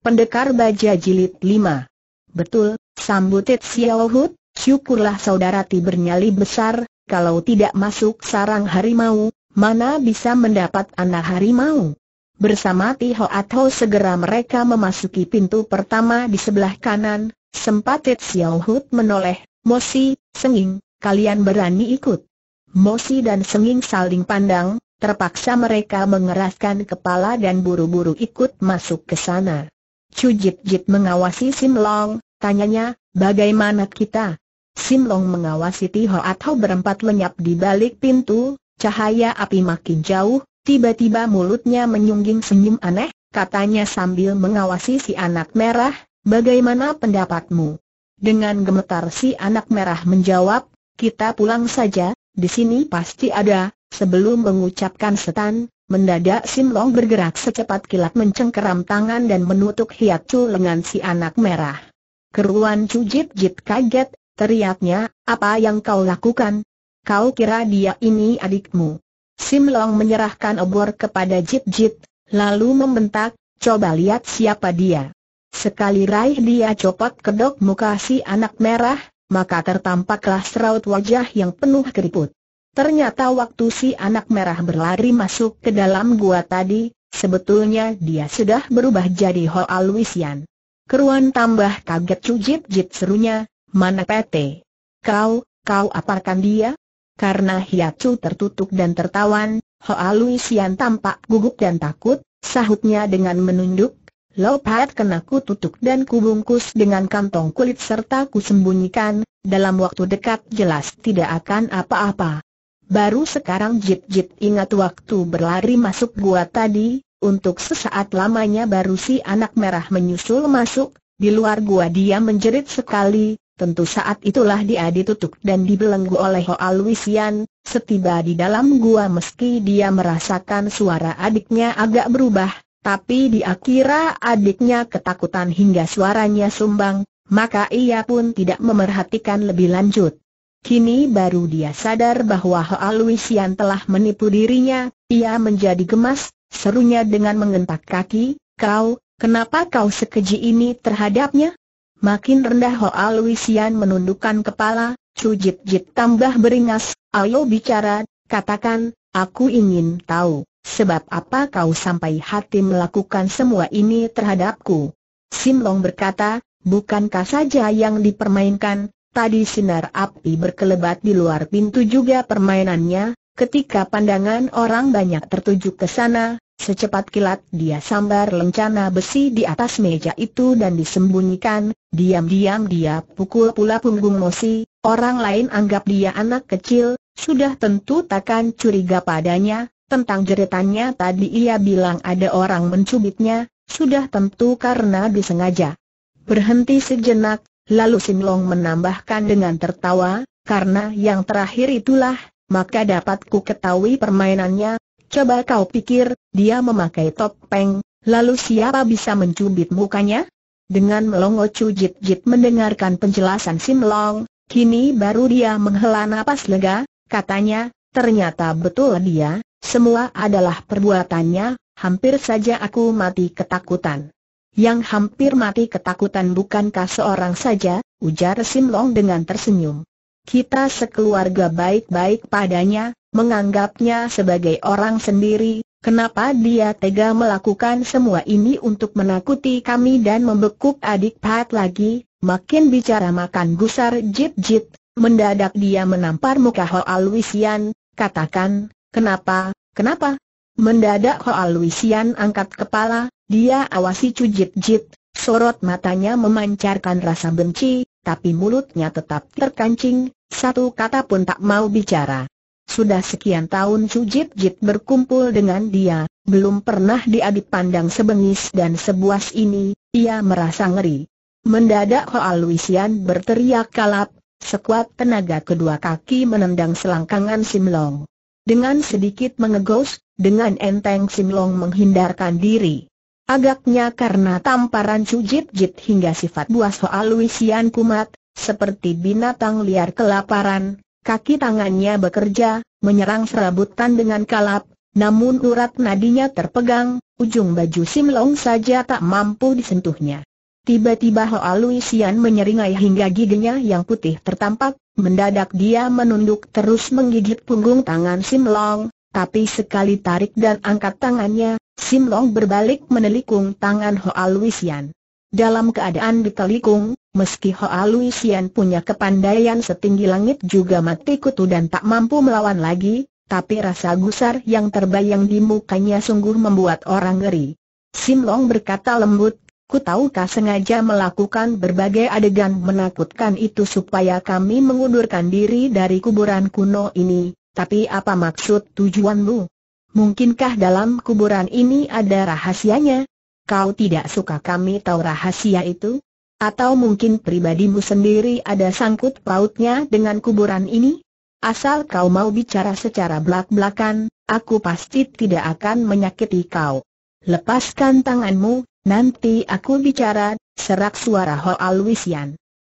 Pendekar Baja Jilid 5 Betul, sambut Xiao syukurlah saudara bernyali besar, kalau tidak masuk sarang harimau, mana bisa mendapat anak harimau? Bersama Ti Ho segera mereka memasuki pintu pertama di sebelah kanan, sempat Xiao menoleh, Mosi, Senging, kalian berani ikut. Mosi dan Senging saling pandang, terpaksa mereka mengeraskan kepala dan buru-buru ikut masuk ke sana. Chu Jit Jit mengawasi Sim Long, tanyanya, bagaimana kita? Sim Long mengawasi Tiho atau berempat lenyap di balik pintu, cahaya api makin jauh, tiba-tiba mulutnya menyungging senyum aneh, katanya sambil mengawasi si anak merah, bagaimana pendapatmu? Dengan gemetar si anak merah menjawab, kita pulang saja, di sini pasti ada, sebelum mengucapkan setan, Mendadak Sim Long bergerak secepat kilat mencengkeram tangan dan menutup cu lengan si anak merah. Keruan Chu Jit Jit kaget, teriaknya, apa yang kau lakukan? Kau kira dia ini adikmu? Sim Long menyerahkan obor kepada Jit Jit, lalu membentak, coba lihat siapa dia. Sekali raih dia copot kedok muka si anak merah, maka tertampaklah seraut wajah yang penuh keriput. Ternyata waktu si anak merah berlari masuk ke dalam gua tadi, sebetulnya dia sudah berubah jadi Hoa Luisian. Keruan tambah kaget cujit-jit serunya, mana Pete? Kau, kau aparkan dia? Karena Hiacu tertutup dan tertawan, Hoa Luisian tampak gugup dan takut, sahutnya dengan menunduk. Lopat kena ku tutup dan kubungkus dengan kantong kulit serta kusembunyikan. dalam waktu dekat jelas tidak akan apa-apa. Baru sekarang jip-jip ingat waktu berlari masuk gua tadi, untuk sesaat lamanya baru si anak merah menyusul masuk, di luar gua dia menjerit sekali, tentu saat itulah dia ditutup dan dibelenggu oleh Hoa Luisian, setiba di dalam gua meski dia merasakan suara adiknya agak berubah, tapi dia kira adiknya ketakutan hingga suaranya sumbang, maka ia pun tidak memerhatikan lebih lanjut. Kini baru dia sadar bahwa Hoa Luisian telah menipu dirinya, ia menjadi gemas, serunya dengan mengentak kaki, kau, kenapa kau sekeji ini terhadapnya? Makin rendah Hoa Luisian menundukkan kepala, Cujit Jit tambah beringas, ayo bicara, katakan, aku ingin tahu, sebab apa kau sampai hati melakukan semua ini terhadapku? Sim Long berkata, bukankah saja yang dipermainkan, Tadi sinar api berkelebat di luar pintu juga permainannya, ketika pandangan orang banyak tertuju ke sana, secepat kilat dia sambar lencana besi di atas meja itu dan disembunyikan, diam-diam dia pukul pula punggung Mosi, orang lain anggap dia anak kecil, sudah tentu takkan curiga padanya, tentang jeritannya tadi ia bilang ada orang mencubitnya, sudah tentu karena disengaja. Berhenti sejenak, Lalu Sim Long menambahkan dengan tertawa, karena yang terakhir itulah, maka dapat ku ketahui permainannya, coba kau pikir, dia memakai topeng, lalu siapa bisa mencubit mukanya? Dengan melongo cujit Jit mendengarkan penjelasan Sim Long, kini baru dia menghela nafas lega, katanya, ternyata betul dia, semua adalah perbuatannya, hampir saja aku mati ketakutan yang hampir mati ketakutan bukankah seorang saja, ujar Simlong dengan tersenyum. Kita sekeluarga baik-baik padanya, menganggapnya sebagai orang sendiri, kenapa dia tega melakukan semua ini untuk menakuti kami dan membekuk adik Pat lagi, makin bicara makan gusar Jip Jip. mendadak dia menampar muka Hoa Luisian, katakan, kenapa, kenapa? Mendadak Hoa Luisian angkat kepala, dia awasi Cujit Jit, sorot matanya memancarkan rasa benci, tapi mulutnya tetap terkancing, satu kata pun tak mau bicara. Sudah sekian tahun Sujit Jit berkumpul dengan dia, belum pernah dia dipandang sebengis dan sebuas ini, ia merasa ngeri. Mendadak Hoa Luisian berteriak kalap, sekuat tenaga kedua kaki menendang selangkangan Simlong. Dengan sedikit mengegos, dengan enteng Simlong menghindarkan diri. Agaknya karena tamparan cujit-jit hingga sifat buah soal Luisian kumat, seperti binatang liar kelaparan, kaki tangannya bekerja, menyerang serabutan dengan kalap, namun urat nadinya terpegang, ujung baju Simlong saja tak mampu disentuhnya. Tiba-tiba Hoa Luisian menyeringai hingga giginya yang putih tertampak, mendadak dia menunduk terus menggigit punggung tangan Simlong, tapi sekali tarik dan angkat tangannya, Sim Long berbalik menelikung tangan Hoa Luisian. Dalam keadaan ditelikung, meski Hoa Luisian punya kepandaian setinggi langit juga mati kutu dan tak mampu melawan lagi, tapi rasa gusar yang terbayang di mukanya sungguh membuat orang ngeri. Sim Long berkata lembut, ku tahukah sengaja melakukan berbagai adegan menakutkan itu supaya kami mengundurkan diri dari kuburan kuno ini, tapi apa maksud tujuanmu? Mungkinkah dalam kuburan ini ada rahasianya? Kau tidak suka kami tahu rahasia itu? Atau mungkin pribadimu sendiri ada sangkut pautnya dengan kuburan ini? Asal kau mau bicara secara belak-belakan, aku pasti tidak akan menyakiti kau. Lepaskan tanganmu, nanti aku bicara, serak suara Hoa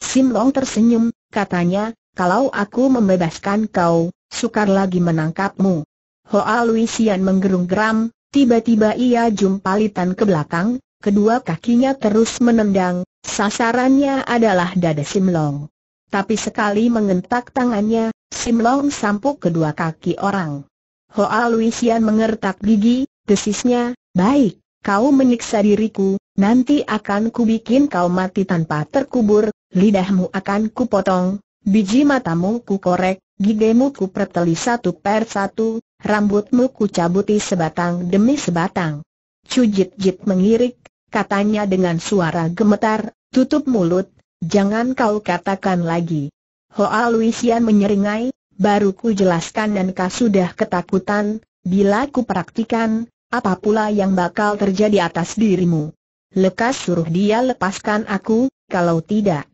Sim Long tersenyum, katanya, kalau aku membebaskan kau, sukar lagi menangkapmu. Hoa Luisian menggerung geram, tiba-tiba ia jumpalitan ke belakang, kedua kakinya terus menendang, sasarannya adalah dada Simlong. Tapi sekali mengentak tangannya, Simlong sampuk kedua kaki orang. Hoa Luisian mengertak gigi, desisnya, baik, kau menyiksa diriku, nanti akan kubikin kau mati tanpa terkubur, lidahmu akan kupotong, biji matamu ku korek, Gigemu ku perteli satu per satu, rambutmu kucabuti sebatang demi sebatang. Cujit Jit mengirik, katanya dengan suara gemetar, tutup mulut, jangan kau katakan lagi. Hoa Luisian menyeringai, baru ku jelaskan dan kau sudah ketakutan, bila ku praktikan, apa pula yang bakal terjadi atas dirimu? Lekas suruh dia lepaskan aku, kalau tidak.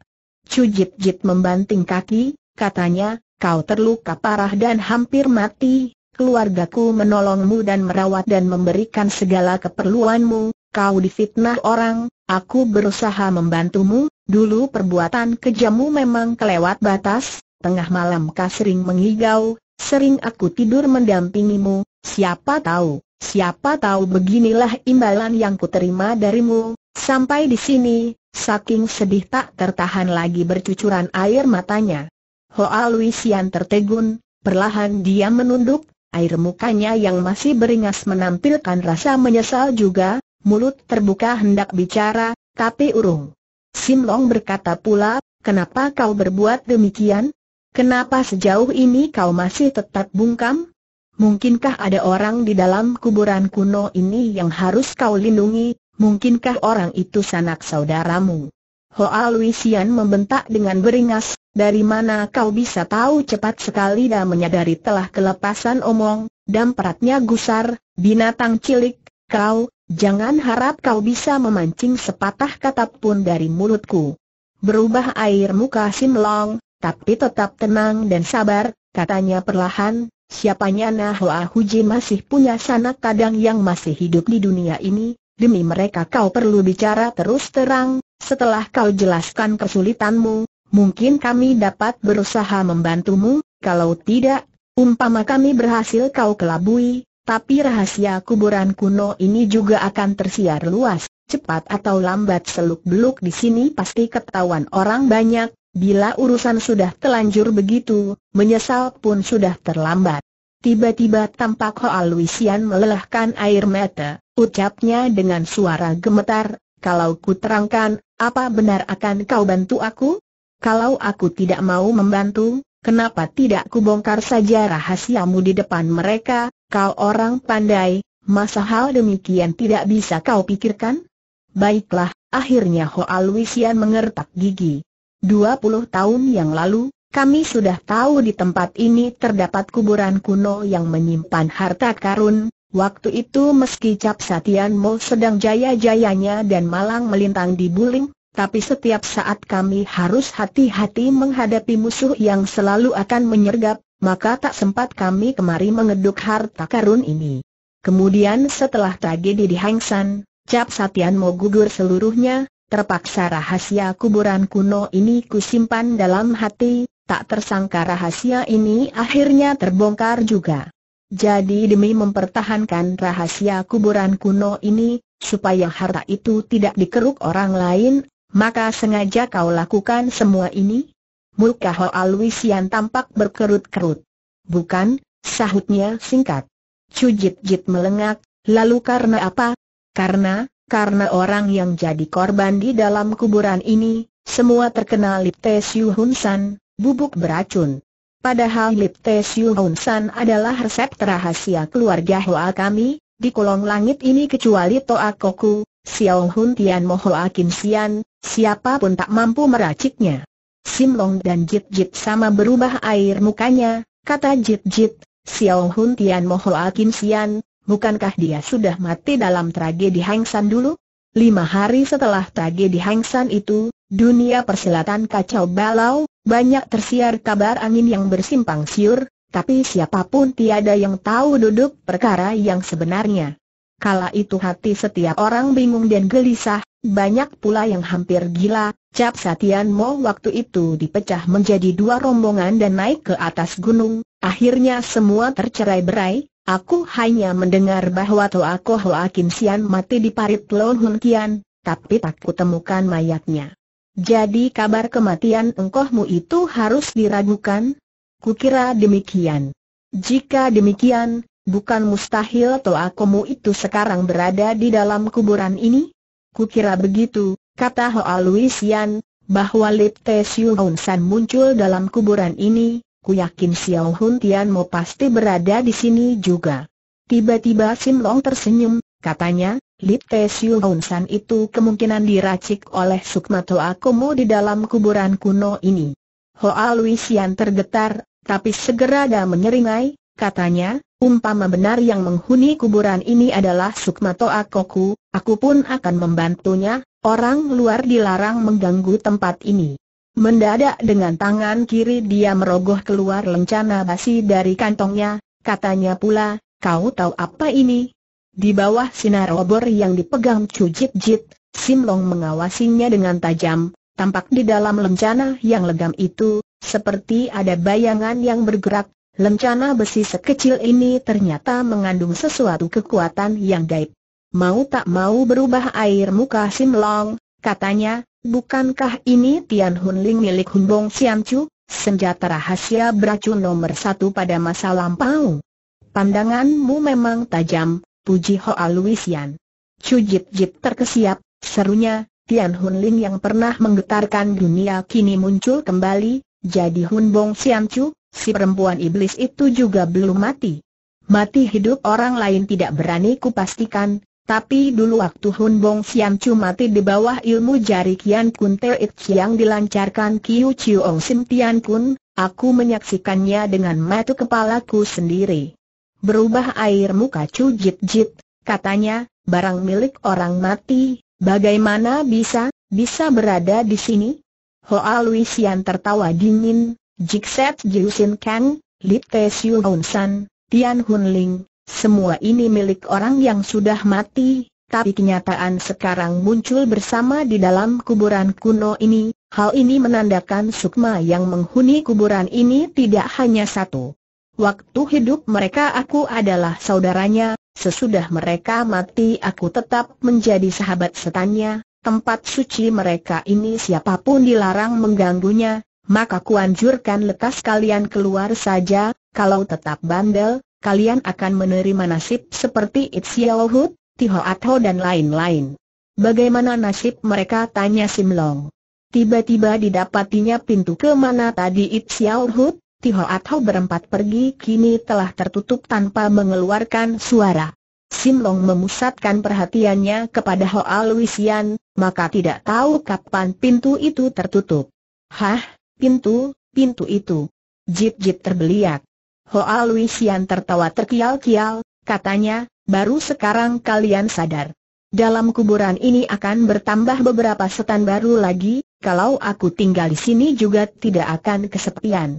Cujit Jit membanting kaki, katanya, kau terluka parah dan hampir mati, keluargaku menolongmu dan merawat dan memberikan segala keperluanmu, kau difitnah orang, aku berusaha membantumu, dulu perbuatan kejammu memang kelewat batas, tengah malam kau sering mengigau, sering aku tidur mendampingimu, siapa tahu, siapa tahu beginilah imbalan yang kuterima darimu, sampai di sini, saking sedih tak tertahan lagi bercucuran air matanya. Hoa Luisian tertegun, perlahan dia menunduk, Air mukanya yang masih beringas menampilkan rasa menyesal juga, mulut terbuka hendak bicara, tapi urung. Sim Long berkata pula, kenapa kau berbuat demikian? Kenapa sejauh ini kau masih tetap bungkam? Mungkinkah ada orang di dalam kuburan kuno ini yang harus kau lindungi? Mungkinkah orang itu sanak saudaramu? Hoa Luisian membentak dengan beringas, dari mana kau bisa tahu cepat sekali dan menyadari telah kelepasan omong, dan peratnya gusar, binatang cilik, kau, jangan harap kau bisa memancing sepatah kata pun dari mulutku. Berubah air muka Simlong, tapi tetap tenang dan sabar, katanya perlahan, siapanya Nahua Huji masih punya sanak kadang yang masih hidup di dunia ini, demi mereka kau perlu bicara terus terang, setelah kau jelaskan kesulitanmu, mungkin kami dapat berusaha membantumu, kalau tidak, umpama kami berhasil kau kelabui, tapi rahasia kuburan kuno ini juga akan tersiar luas, cepat atau lambat seluk-beluk di sini pasti ketahuan orang banyak, bila urusan sudah telanjur begitu, menyesal pun sudah terlambat. Tiba-tiba tampak Hoa Luisian melelahkan air mata, ucapnya dengan suara gemetar, kalau ku terangkan, apa benar akan kau bantu aku? Kalau aku tidak mau membantu, kenapa tidak kubongkar saja rahasiamu di depan mereka, kau orang pandai, masa hal demikian tidak bisa kau pikirkan? Baiklah, akhirnya Hoa Luisian mengertak gigi. 20 tahun yang lalu, kami sudah tahu di tempat ini terdapat kuburan kuno yang menyimpan harta karun. Waktu itu meski Cap Satian Mo sedang jaya-jayanya dan malang melintang di Buling, tapi setiap saat kami harus hati-hati menghadapi musuh yang selalu akan menyergap, maka tak sempat kami kemari mengeduk harta karun ini. Kemudian setelah tragedi di Hang San, Cap mau gugur seluruhnya, terpaksa rahasia kuburan kuno ini kusimpan dalam hati, tak tersangka rahasia ini akhirnya terbongkar juga. Jadi demi mempertahankan rahasia kuburan kuno ini, supaya harta itu tidak dikeruk orang lain, maka sengaja kau lakukan semua ini? Muka Ho Aluisian tampak berkerut-kerut. Bukan, sahutnya singkat. Cujit-jit melengak, lalu karena apa? Karena, karena orang yang jadi korban di dalam kuburan ini, semua terkena Te Siu Hun San, bubuk beracun. Padahal Te Siu Hun San adalah resep rahasia keluarga Hoa kami, di kolong langit ini kecuali Toa Koku, Xiao Hun Tian Moho Kim Sian, Siapapun tak mampu meraciknya. Simlong dan Jit Jit sama berubah air mukanya, kata Jit Jit, Xiao Hun Tian Hoa Kim Sian, bukankah dia sudah mati dalam tragedi San dulu? Lima hari setelah tragedi San itu, dunia persilatan kacau balau, banyak tersiar kabar angin yang bersimpang siur, tapi siapapun tiada yang tahu duduk perkara yang sebenarnya. Kala itu hati setiap orang bingung dan gelisah, banyak pula yang hampir gila, Cap Satian Mo waktu itu dipecah menjadi dua rombongan dan naik ke atas gunung, akhirnya semua tercerai berai, aku hanya mendengar bahwa Toa Ko Hoa Kim Sian mati di parit Lo Hun Kian, tapi tak kutemukan mayatnya. Jadi kabar kematian engkohmu itu harus diragukan? Kukira demikian. Jika demikian, Bukan mustahil toa komu itu sekarang berada di dalam kuburan ini? Kukira begitu, kata Hoa Luisian, bahwa Lip Te Siu Hun San muncul dalam kuburan ini, ku yakin Xiao Hun Tian Mo pasti berada di sini juga. Tiba-tiba Sim Long tersenyum, katanya, Lip Te Siu Hun San itu kemungkinan diracik oleh Sukma toa komu di dalam kuburan kuno ini. Hoa Luisian tergetar, tapi segera dia menyeringai, katanya, Umpama benar yang menghuni kuburan ini adalah Sukmato Akoku, aku pun akan membantunya, orang luar dilarang mengganggu tempat ini. Mendadak dengan tangan kiri dia merogoh keluar lencana basi dari kantongnya, katanya pula, kau tahu apa ini? Di bawah sinar obor yang dipegang Cujit Jit, Simlong mengawasinya dengan tajam, tampak di dalam lencana yang legam itu, seperti ada bayangan yang bergerak, Lencana besi sekecil ini ternyata mengandung sesuatu kekuatan yang gaib. Mau tak mau berubah air muka Sim Long, katanya, bukankah ini Tian Hun Ling milik Hun Bong Sian Chu, senjata rahasia beracun nomor satu pada masa lampau? Pandanganmu memang tajam, puji Hoa Luisian. Chu Jip Jip terkesiap, serunya, Tian Hun Ling yang pernah menggetarkan dunia kini muncul kembali, jadi Hun Bong Sian Chu, si perempuan iblis itu juga belum mati. Mati hidup orang lain tidak berani kupastikan, tapi dulu waktu Hun Bong Siam Chu mati di bawah ilmu jari Kian Kun It yang dilancarkan Kiu Chiu Ong Sim Tian Kun, aku menyaksikannya dengan mata kepalaku sendiri. Berubah air muka Chu Jit Jit, katanya, barang milik orang mati, bagaimana bisa, bisa berada di sini? Hoa Luisian tertawa dingin, Jikset Jiusin Kang, Li Te Siu San, Tian Hun Ling, semua ini milik orang yang sudah mati, tapi kenyataan sekarang muncul bersama di dalam kuburan kuno ini, hal ini menandakan sukma yang menghuni kuburan ini tidak hanya satu. Waktu hidup mereka aku adalah saudaranya, sesudah mereka mati aku tetap menjadi sahabat setannya, tempat suci mereka ini siapapun dilarang mengganggunya, maka kuanjurkan lekas kalian keluar saja, kalau tetap bandel, kalian akan menerima nasib seperti Itziao Hut, Tiho Atho dan lain-lain. Bagaimana nasib mereka tanya Simlong. Tiba-tiba didapatinya pintu ke mana tadi Itziao Hut, Tiho Atho berempat pergi kini telah tertutup tanpa mengeluarkan suara. Simlong memusatkan perhatiannya kepada Hoa Luisian, maka tidak tahu kapan pintu itu tertutup. Hah, Pintu, pintu itu. Jip-jip terbeliak. Hoa Luisian tertawa terkial-kial, katanya, baru sekarang kalian sadar. Dalam kuburan ini akan bertambah beberapa setan baru lagi, kalau aku tinggal di sini juga tidak akan kesepian.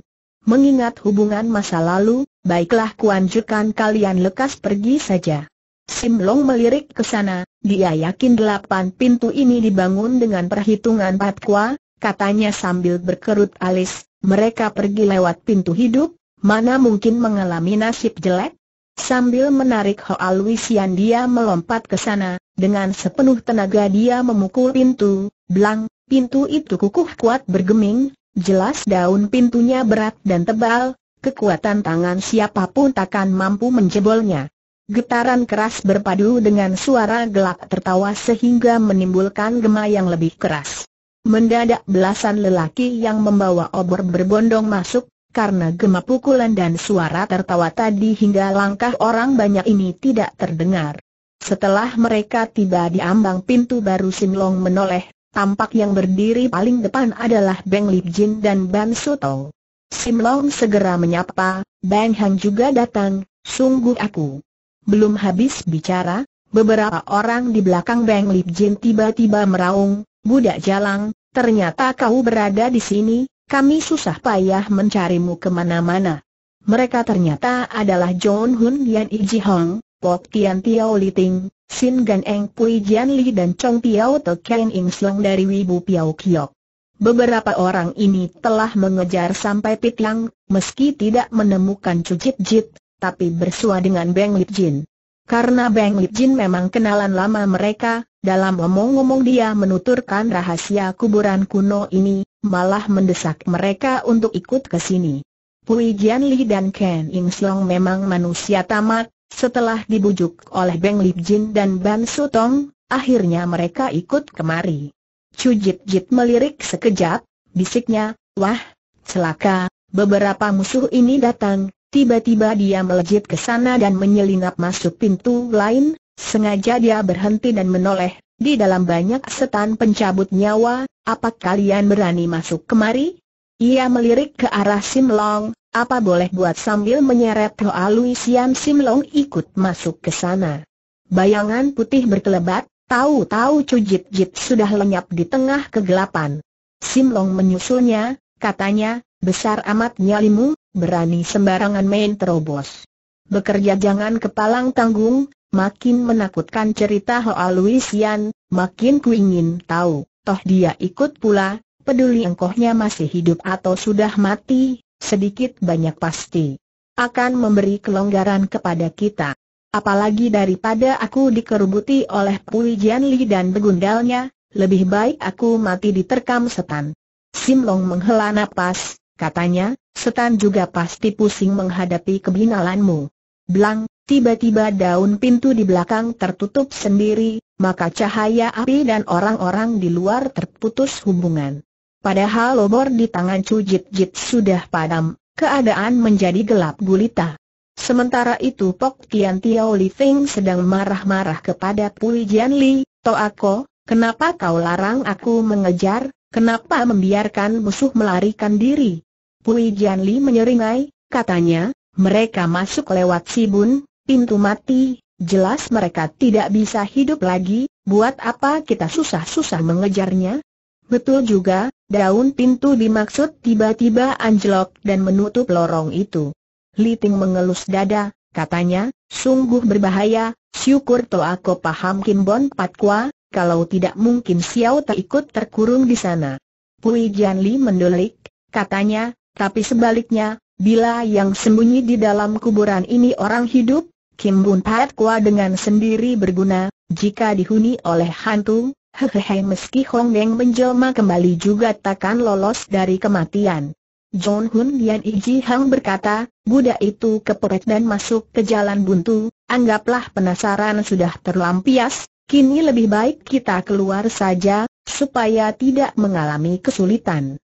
Mengingat hubungan masa lalu, baiklah kuanjurkan kalian lekas pergi saja. Sim Long melirik ke sana, dia yakin delapan pintu ini dibangun dengan perhitungan patkwa, katanya sambil berkerut alis, mereka pergi lewat pintu hidup, mana mungkin mengalami nasib jelek? Sambil menarik Hoa Luisian dia melompat ke sana, dengan sepenuh tenaga dia memukul pintu, belang, pintu itu kukuh kuat bergeming, jelas daun pintunya berat dan tebal, kekuatan tangan siapapun takkan mampu menjebolnya. Getaran keras berpadu dengan suara gelap tertawa sehingga menimbulkan gema yang lebih keras. Mendadak belasan lelaki yang membawa obor berbondong masuk, karena gema pukulan dan suara tertawa tadi hingga langkah orang banyak ini tidak terdengar. Setelah mereka tiba di ambang pintu baru Sinlong menoleh, tampak yang berdiri paling depan adalah Beng Lip Jin dan Ban Sutong. Sinlong segera menyapa, Bang Hang juga datang, sungguh aku. Belum habis bicara, beberapa orang di belakang Bang Lip Jin tiba-tiba meraung, Budak jalang, ternyata kau berada di sini, kami susah payah mencarimu kemana-mana. Mereka ternyata adalah John Hun Yan Iji Hong, Pok Tian Tiao Li Ting, Sin Gan Eng Pui Jian Li dan Chong Tiao Te Ken Ing Siong dari Wibu Piao Kiok. Beberapa orang ini telah mengejar sampai Pit Lang, meski tidak menemukan Cujit Jit, tapi bersua dengan Beng Lip Jin. Karena Bang Jin memang kenalan lama mereka, dalam omong-omong dia menuturkan rahasia kuburan kuno ini, malah mendesak mereka untuk ikut ke sini. Pui Jian Li dan Ken Ing Siong memang manusia tamat, setelah dibujuk oleh Beng Lip Jin dan Ban Sutong, akhirnya mereka ikut kemari. Chu Jit Jit melirik sekejap, bisiknya, wah, celaka, beberapa musuh ini datang, Tiba-tiba dia melejit ke sana dan menyelinap masuk pintu lain, sengaja dia berhenti dan menoleh, di dalam banyak setan pencabut nyawa, apa kalian berani masuk kemari? Ia melirik ke arah Sim Long, apa boleh buat sambil menyeret Hoa Luisian Sim Long ikut masuk ke sana. Bayangan putih berkelebat, tahu-tahu Cujit Jit sudah lenyap di tengah kegelapan. Sim Long menyusulnya, katanya, besar amat nyalimu, berani sembarangan main terobos. Bekerja jangan kepalang tanggung, makin menakutkan cerita Hoa Luisian, makin ku ingin tahu, toh dia ikut pula, peduli engkohnya masih hidup atau sudah mati, sedikit banyak pasti. Akan memberi kelonggaran kepada kita. Apalagi daripada aku dikerubuti oleh Pui Li dan begundalnya, lebih baik aku mati diterkam setan. Sim Long menghela napas, katanya, Setan juga pasti pusing menghadapi kebinalanmu. Blang, tiba-tiba daun pintu di belakang tertutup sendiri, maka cahaya api dan orang-orang di luar terputus hubungan. Padahal obor di tangan Chu Jit Jit sudah padam, keadaan menjadi gelap gulita. Sementara itu Pok Tian Tiao Li Feng sedang marah-marah kepada Pui Jian Li, Toako, kenapa kau larang aku mengejar, kenapa membiarkan musuh melarikan diri? Pui Jianli menyeringai, katanya, mereka masuk lewat Sibun, pintu mati, jelas mereka tidak bisa hidup lagi, buat apa kita susah-susah mengejarnya? Betul juga, daun pintu dimaksud tiba-tiba anjlok dan menutup lorong itu. Liting mengelus dada, katanya, sungguh berbahaya, syukur toh aku paham Kim Pat Kwa, kalau tidak mungkin Xiao tak ikut terkurung di sana. Pui Jianli mendulik, katanya, tapi sebaliknya, bila yang sembunyi di dalam kuburan ini orang hidup, Kim Bun Pat Kua dengan sendiri berguna, jika dihuni oleh hantu, hehehe meski Hong Deng menjelma kembali juga takkan lolos dari kematian. John Hun I Ji Hang berkata, Buddha itu keperet dan masuk ke jalan buntu, anggaplah penasaran sudah terlampias, kini lebih baik kita keluar saja, supaya tidak mengalami kesulitan.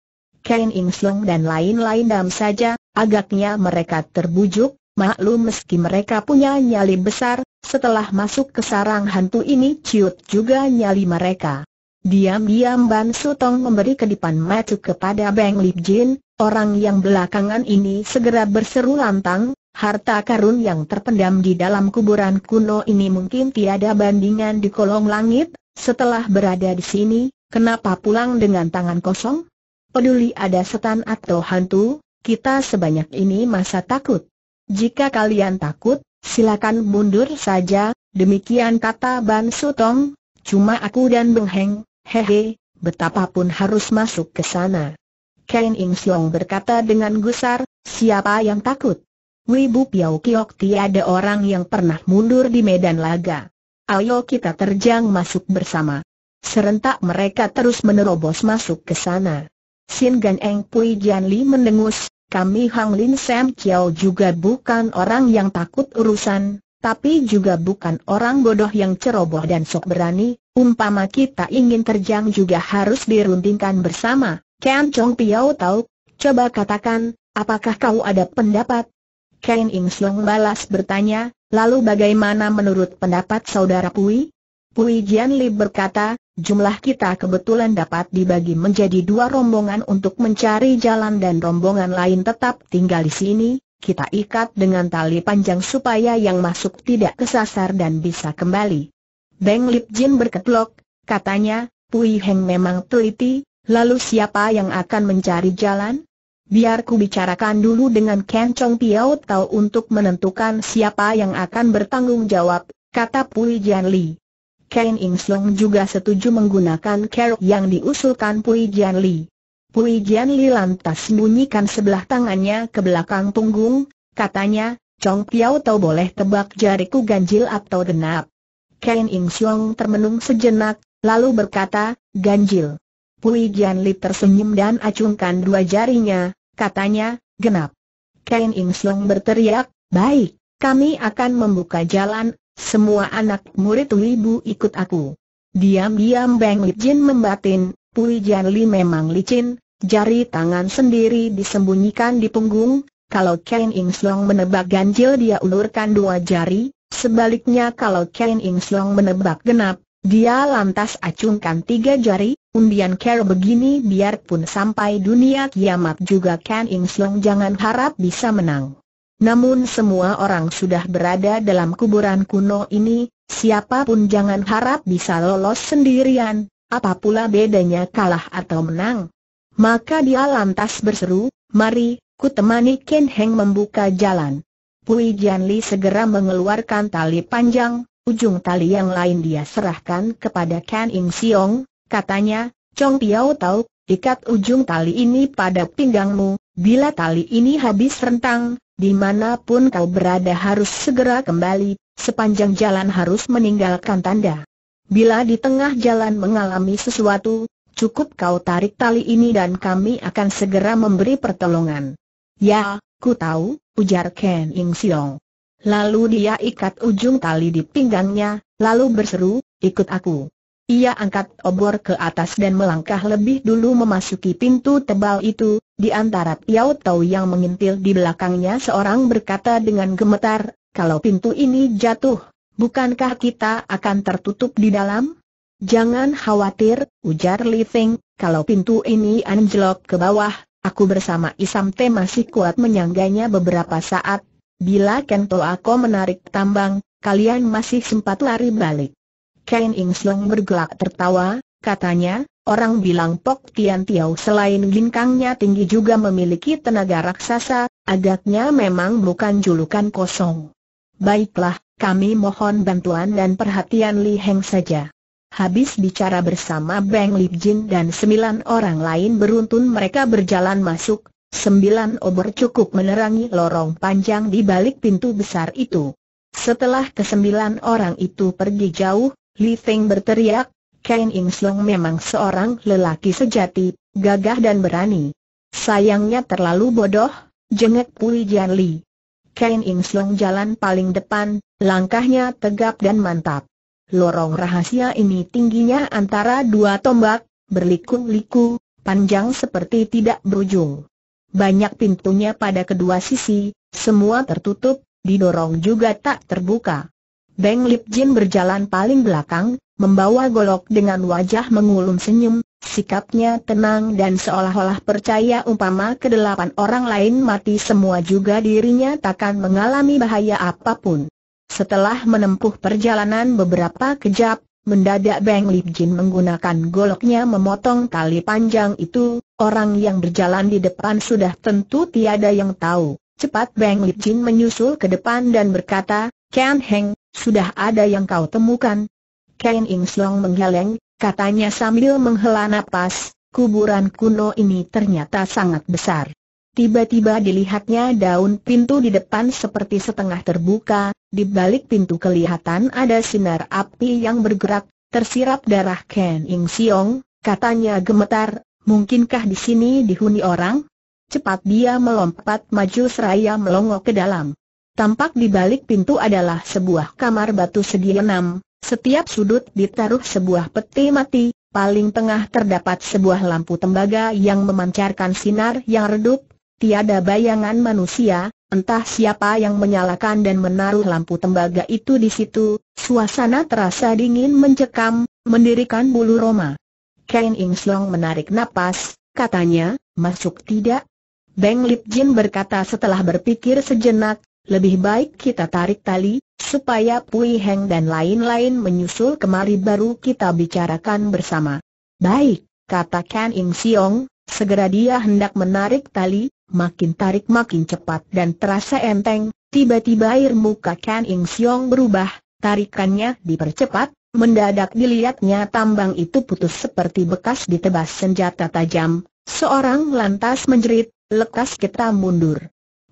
Ken Ing Sung dan lain-lain dam saja, agaknya mereka terbujuk, maklum meski mereka punya nyali besar, setelah masuk ke sarang hantu ini ciut juga nyali mereka. Diam-diam Ban Sutong memberi kedipan mata kepada Bang Lip Jin, orang yang belakangan ini segera berseru lantang, harta karun yang terpendam di dalam kuburan kuno ini mungkin tiada bandingan di kolong langit, setelah berada di sini, kenapa pulang dengan tangan kosong? peduli ada setan atau hantu, kita sebanyak ini masa takut. Jika kalian takut, silakan mundur saja, demikian kata Ban Sutong, cuma aku dan Beng Heng, hehe, betapapun harus masuk ke sana. Ken Ing Siong berkata dengan gusar, siapa yang takut? Wibu Piau Kiok tiada orang yang pernah mundur di medan laga. Ayo kita terjang masuk bersama. Serentak mereka terus menerobos masuk ke sana. Sin Gan Eng Pui Jian Li mendengus, kami Hang Lin Sam Chiao juga bukan orang yang takut urusan, tapi juga bukan orang bodoh yang ceroboh dan sok berani, umpama kita ingin terjang juga harus dirundingkan bersama. Ken Chong Piao tahu, coba katakan, apakah kau ada pendapat? Ken Ing Siong balas bertanya, lalu bagaimana menurut pendapat saudara Pui? Pui Jian Li berkata, jumlah kita kebetulan dapat dibagi menjadi dua rombongan untuk mencari jalan dan rombongan lain tetap tinggal di sini, kita ikat dengan tali panjang supaya yang masuk tidak kesasar dan bisa kembali. Beng Lip Jin berkeplok, katanya, Pui Heng memang teliti, lalu siapa yang akan mencari jalan? Biar ku bicarakan dulu dengan Ken Chong Piao Tau untuk menentukan siapa yang akan bertanggung jawab, kata Pui Jian Li. Ken Ing Slong juga setuju menggunakan kerok yang diusulkan Pui Jian Li. Pui Jian Li lantas bunyikan sebelah tangannya ke belakang punggung, katanya, Chong Piao tahu boleh tebak jariku ganjil atau genap. Ken Ing Slong termenung sejenak, lalu berkata, ganjil. Pui Jian Li tersenyum dan acungkan dua jarinya, katanya, genap. Ken Ing Slong berteriak, baik, kami akan membuka jalan semua anak murid Wibu ikut aku. Diam-diam Beng Lijin membatin, Pui Janli memang licin, jari tangan sendiri disembunyikan di punggung, kalau Ken Ing Slong menebak ganjil dia ulurkan dua jari, sebaliknya kalau Ken Ing Slong menebak genap, dia lantas acungkan tiga jari, undian care begini biarpun sampai dunia kiamat juga Ken Ing Slong jangan harap bisa menang. Namun semua orang sudah berada dalam kuburan kuno ini, siapapun jangan harap bisa lolos sendirian, apa pula bedanya kalah atau menang. Maka dia lantas berseru, mari, ku temani Ken Heng membuka jalan. Pui Jian Li segera mengeluarkan tali panjang, ujung tali yang lain dia serahkan kepada Ken Ing Siong, katanya, Chong Piao tahu, ikat ujung tali ini pada pinggangmu, bila tali ini habis rentang, Dimanapun kau berada harus segera kembali, sepanjang jalan harus meninggalkan tanda. Bila di tengah jalan mengalami sesuatu, cukup kau tarik tali ini dan kami akan segera memberi pertolongan. Ya, ku tahu, ujar Ken Ing Siong. Lalu dia ikat ujung tali di pinggangnya, lalu berseru, ikut aku. Ia angkat obor ke atas dan melangkah lebih dulu memasuki pintu tebal itu, di antara Piao Tau yang mengintil di belakangnya seorang berkata dengan gemetar, kalau pintu ini jatuh, bukankah kita akan tertutup di dalam? Jangan khawatir, ujar Li Feng, kalau pintu ini anjlok ke bawah, aku bersama Isam Te masih kuat menyangganya beberapa saat. Bila Kento Ako menarik tambang, kalian masih sempat lari balik. Ken Ing Siong bergelak tertawa, katanya, orang bilang Pok Tian Tiao selain ginkangnya tinggi juga memiliki tenaga raksasa, agaknya memang bukan julukan kosong. Baiklah, kami mohon bantuan dan perhatian Li Heng saja. Habis bicara bersama Bang Lip Jin dan sembilan orang lain beruntun mereka berjalan masuk, sembilan obor cukup menerangi lorong panjang di balik pintu besar itu. Setelah kesembilan orang itu pergi jauh, Li Feng berteriak, Kain Ing memang seorang lelaki sejati, gagah dan berani. Sayangnya terlalu bodoh, jengek Pui Jian Li. Kain Ing jalan paling depan, langkahnya tegap dan mantap. Lorong rahasia ini tingginya antara dua tombak, berliku-liku, panjang seperti tidak berujung. Banyak pintunya pada kedua sisi, semua tertutup, didorong juga tak terbuka. Beng Lip Jin berjalan paling belakang, membawa golok dengan wajah mengulum senyum, sikapnya tenang dan seolah-olah percaya umpama kedelapan orang lain mati semua juga dirinya takkan mengalami bahaya apapun. Setelah menempuh perjalanan beberapa kejap, mendadak Beng Lip Jin menggunakan goloknya memotong tali panjang itu, orang yang berjalan di depan sudah tentu tiada yang tahu. Cepat Beng Lip Jin menyusul ke depan dan berkata, Ken Heng, sudah ada yang kau temukan? Kain Ing Siong menggeleng, katanya sambil menghela napas, kuburan kuno ini ternyata sangat besar. Tiba-tiba dilihatnya daun pintu di depan seperti setengah terbuka, di balik pintu kelihatan ada sinar api yang bergerak, tersirap darah Ken Ing Siong, katanya gemetar, mungkinkah di sini dihuni orang? Cepat dia melompat maju seraya melongo ke dalam. Tampak di balik pintu adalah sebuah kamar batu segi enam, setiap sudut ditaruh sebuah peti mati, paling tengah terdapat sebuah lampu tembaga yang memancarkan sinar yang redup, tiada bayangan manusia, entah siapa yang menyalakan dan menaruh lampu tembaga itu di situ, suasana terasa dingin mencekam, mendirikan bulu roma. Ken Ing Siong menarik napas, katanya, masuk tidak? Beng Lip Jin berkata setelah berpikir sejenak, lebih baik kita tarik tali, supaya Pui Heng dan lain-lain menyusul kemari baru kita bicarakan bersama. Baik, kata Ken Ing Siong, segera dia hendak menarik tali, makin tarik makin cepat dan terasa enteng, tiba-tiba air muka Ken Ing Siong berubah, tarikannya dipercepat, mendadak dilihatnya tambang itu putus seperti bekas ditebas senjata tajam, seorang lantas menjerit, lekas kita mundur.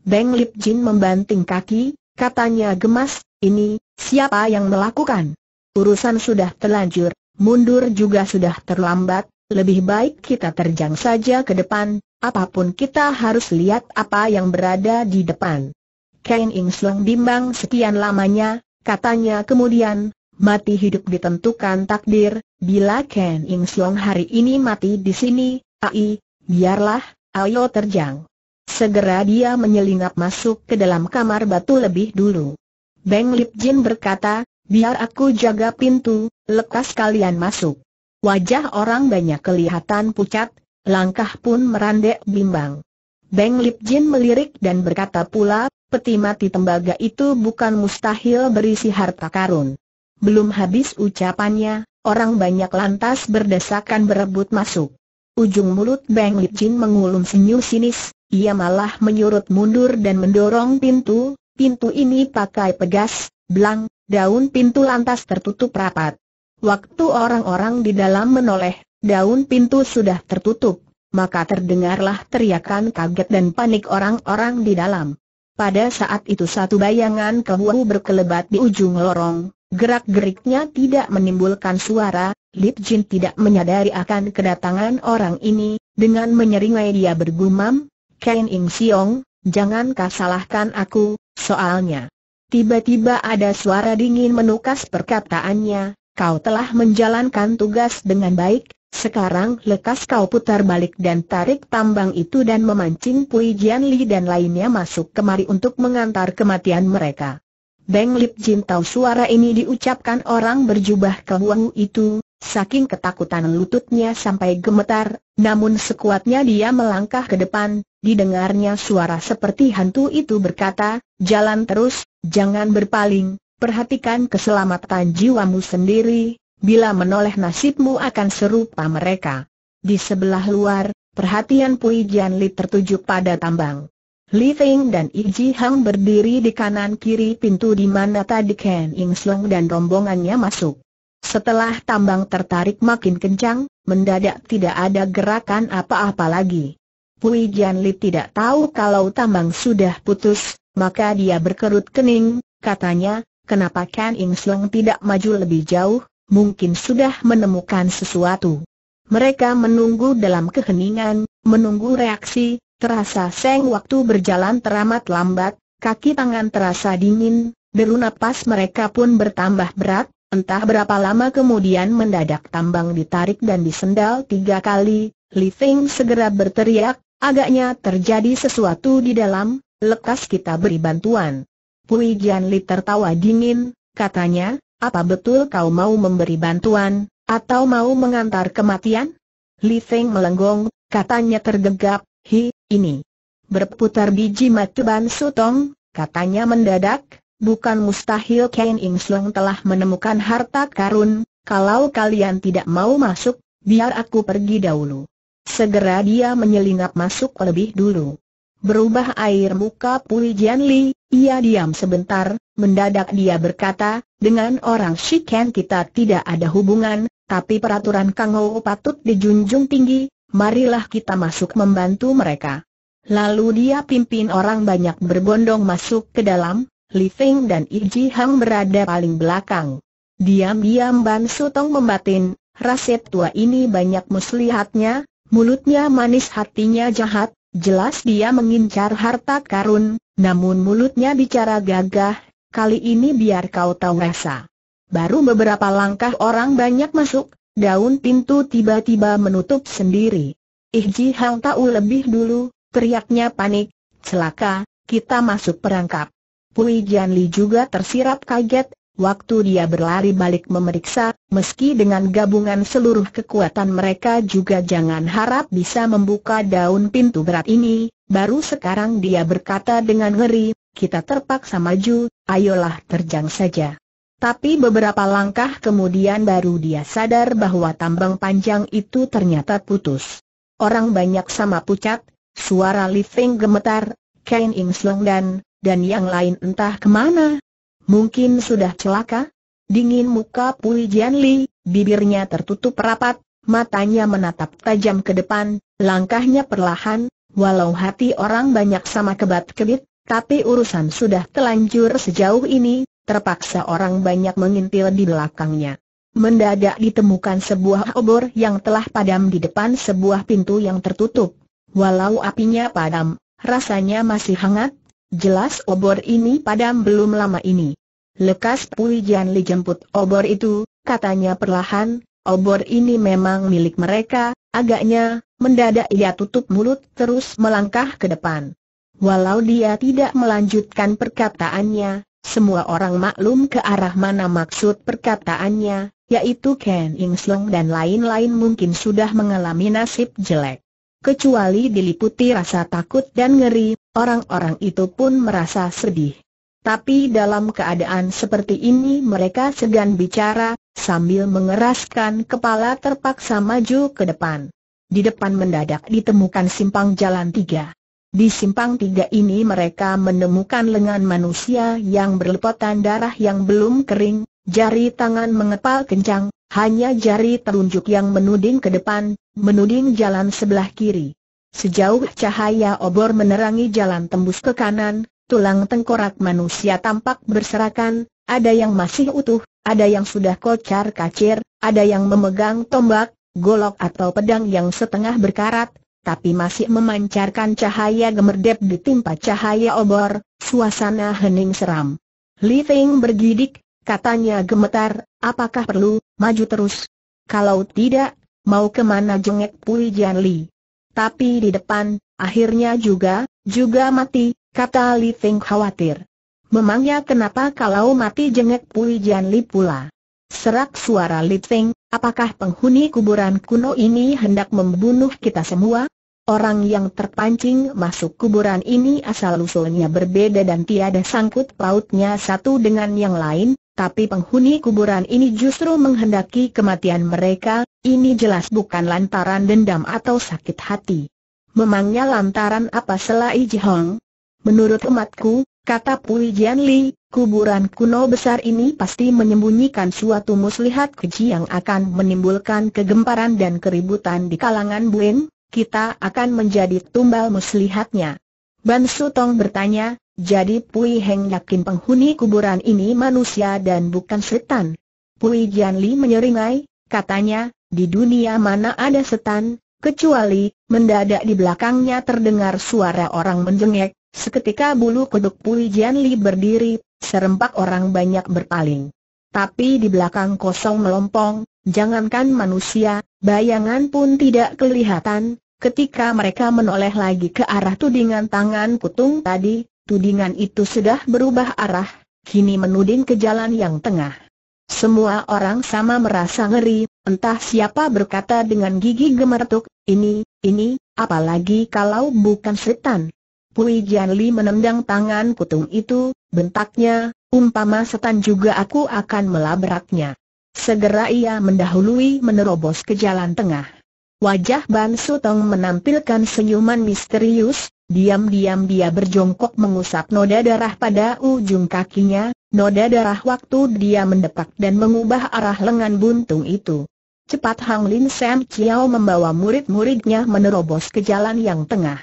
Beng Lip Jin membanting kaki, katanya gemas, ini, siapa yang melakukan? Urusan sudah terlanjur, mundur juga sudah terlambat, lebih baik kita terjang saja ke depan, apapun kita harus lihat apa yang berada di depan. Ken Ing Suang bimbang sekian lamanya, katanya kemudian, mati hidup ditentukan takdir, bila Ken Ing Suang hari ini mati di sini, ai, biarlah, ayo terjang. Segera dia menyelinap masuk ke dalam kamar batu lebih dulu. Beng Lip Jin berkata, biar aku jaga pintu, lekas kalian masuk. Wajah orang banyak kelihatan pucat, langkah pun merandek bimbang. Beng Lip Jin melirik dan berkata pula, peti mati tembaga itu bukan mustahil berisi harta karun. Belum habis ucapannya, orang banyak lantas berdesakan berebut masuk. Ujung mulut Beng Lip Jin mengulum senyum sinis, ia malah menyurut mundur dan mendorong pintu, pintu ini pakai pegas, belang, daun pintu lantas tertutup rapat. Waktu orang-orang di dalam menoleh, daun pintu sudah tertutup, maka terdengarlah teriakan kaget dan panik orang-orang di dalam. Pada saat itu satu bayangan kehuhu berkelebat di ujung lorong, gerak-geriknya tidak menimbulkan suara, Lip Jin tidak menyadari akan kedatangan orang ini, dengan menyeringai dia bergumam, Ken Ing Siong, jangan kau salahkan aku, soalnya. Tiba-tiba ada suara dingin menukas perkataannya, kau telah menjalankan tugas dengan baik, sekarang lekas kau putar balik dan tarik tambang itu dan memancing Pui Jian Li dan lainnya masuk kemari untuk mengantar kematian mereka. Beng Lip Jin tahu suara ini diucapkan orang berjubah kehuang itu, saking ketakutan lututnya sampai gemetar, namun sekuatnya dia melangkah ke depan, didengarnya suara seperti hantu itu berkata, jalan terus, jangan berpaling, perhatikan keselamatan jiwamu sendiri, bila menoleh nasibmu akan serupa mereka. Di sebelah luar, perhatian Pui Jian Li tertuju pada tambang. Li Feng dan I Ji Hang berdiri di kanan kiri pintu di mana tadi Ken Ing Slong dan rombongannya masuk. Setelah tambang tertarik makin kencang, mendadak tidak ada gerakan apa-apa lagi. Hui Jianli tidak tahu kalau tambang sudah putus, maka dia berkerut kening, katanya, kenapa Kan Ing Siong tidak maju lebih jauh, mungkin sudah menemukan sesuatu. Mereka menunggu dalam keheningan, menunggu reaksi, terasa seng waktu berjalan teramat lambat, kaki tangan terasa dingin, deru nafas mereka pun bertambah berat, entah berapa lama kemudian mendadak tambang ditarik dan disendal tiga kali, Li Feng segera berteriak, Agaknya terjadi sesuatu di dalam, lekas kita beri bantuan. Pui Jian Li tertawa dingin, katanya, apa betul kau mau memberi bantuan, atau mau mengantar kematian? Li Feng melenggong, katanya tergegap, hi, ini. Berputar biji mata Ban Sutong, katanya mendadak, bukan mustahil Kain Ing Sleng telah menemukan harta karun, kalau kalian tidak mau masuk, biar aku pergi dahulu. Segera dia menyelinap masuk lebih dulu. Berubah air muka Pui Jian Li, ia diam sebentar, mendadak dia berkata, dengan orang Shiken kita tidak ada hubungan, tapi peraturan Kang Ho patut dijunjung tinggi, marilah kita masuk membantu mereka. Lalu dia pimpin orang banyak berbondong masuk ke dalam, Li Feng dan I Ji Hang berada paling belakang. Diam-diam Ban Sutong membatin, Raset tua ini banyak muslihatnya, Mulutnya manis hatinya jahat, jelas dia mengincar harta karun, namun mulutnya bicara gagah, kali ini biar kau tahu rasa. Baru beberapa langkah orang banyak masuk, daun pintu tiba-tiba menutup sendiri. Ih Ji Hang tahu lebih dulu, teriaknya panik, celaka, kita masuk perangkap. Pui Jian Li juga tersirap kaget, Waktu dia berlari balik memeriksa, meski dengan gabungan seluruh kekuatan mereka juga jangan harap bisa membuka daun pintu berat ini, baru sekarang dia berkata dengan ngeri, kita terpaksa maju, ayolah terjang saja. Tapi beberapa langkah kemudian baru dia sadar bahwa tambang panjang itu ternyata putus. Orang banyak sama pucat, suara living gemetar, Kain Ing dan, dan yang lain entah kemana, Mungkin sudah celaka? Dingin muka Pui Jian Li, bibirnya tertutup rapat, matanya menatap tajam ke depan, langkahnya perlahan, walau hati orang banyak sama kebat-kebit, tapi urusan sudah telanjur sejauh ini, terpaksa orang banyak mengintil di belakangnya. Mendadak ditemukan sebuah obor yang telah padam di depan sebuah pintu yang tertutup. Walau apinya padam, rasanya masih hangat, Jelas obor ini padam belum lama ini. Lekas Pui Jian Li jemput obor itu, katanya perlahan, obor ini memang milik mereka, agaknya, mendadak ia tutup mulut terus melangkah ke depan. Walau dia tidak melanjutkan perkataannya, semua orang maklum ke arah mana maksud perkataannya, yaitu Ken Ing Slong dan lain-lain mungkin sudah mengalami nasib jelek. Kecuali diliputi rasa takut dan ngeri, Orang-orang itu pun merasa sedih. Tapi dalam keadaan seperti ini mereka segan bicara, sambil mengeraskan kepala terpaksa maju ke depan. Di depan mendadak ditemukan simpang jalan tiga. Di simpang tiga ini mereka menemukan lengan manusia yang berlepotan darah yang belum kering, jari tangan mengepal kencang, hanya jari telunjuk yang menuding ke depan, menuding jalan sebelah kiri. Sejauh cahaya obor menerangi jalan tembus ke kanan, tulang tengkorak manusia tampak berserakan, ada yang masih utuh, ada yang sudah kocar kacir, ada yang memegang tombak, golok atau pedang yang setengah berkarat, tapi masih memancarkan cahaya gemerdep ditimpa cahaya obor, suasana hening seram. Li Feng bergidik, katanya gemetar, apakah perlu, maju terus? Kalau tidak, mau kemana jengek Pui Jian Li? Tapi di depan, akhirnya juga, juga mati, kata Li Feng khawatir. Memangnya kenapa kalau mati jengek Pui Jian Li pula? Serak suara Li Feng, apakah penghuni kuburan kuno ini hendak membunuh kita semua? Orang yang terpancing masuk kuburan ini asal-usulnya berbeda dan tiada sangkut pautnya satu dengan yang lain, tapi penghuni kuburan ini justru menghendaki kematian mereka, ini jelas bukan lantaran dendam atau sakit hati. Memangnya lantaran apa selai Jihong? Menurut umatku, kata Pui Jian Li, kuburan kuno besar ini pasti menyembunyikan suatu muslihat keji yang akan menimbulkan kegemparan dan keributan di kalangan Buen, kita akan menjadi tumbal muslihatnya. Ban Sutong bertanya, jadi Pui Heng yakin penghuni kuburan ini manusia dan bukan setan. Pui Jianli menyeringai, katanya, di dunia mana ada setan, kecuali, mendadak di belakangnya terdengar suara orang menjengek, seketika bulu kuduk Pui Jianli berdiri, serempak orang banyak berpaling. Tapi di belakang kosong melompong, jangankan manusia, bayangan pun tidak kelihatan, Ketika mereka menoleh lagi ke arah tudingan tangan kutung tadi, tudingan itu sudah berubah arah, kini menuding ke jalan yang tengah. Semua orang sama merasa ngeri, entah siapa berkata dengan gigi gemeretuk, ini, ini, apalagi kalau bukan setan. Pui Li menendang tangan kutung itu, bentaknya, umpama setan juga aku akan melabraknya. Segera ia mendahului menerobos ke jalan tengah. Wajah Ban Sutong menampilkan senyuman misterius, diam-diam dia berjongkok mengusap noda darah pada ujung kakinya, noda darah waktu dia mendepak dan mengubah arah lengan buntung itu. Cepat Hang Lin Sam Chiao membawa murid-muridnya menerobos ke jalan yang tengah.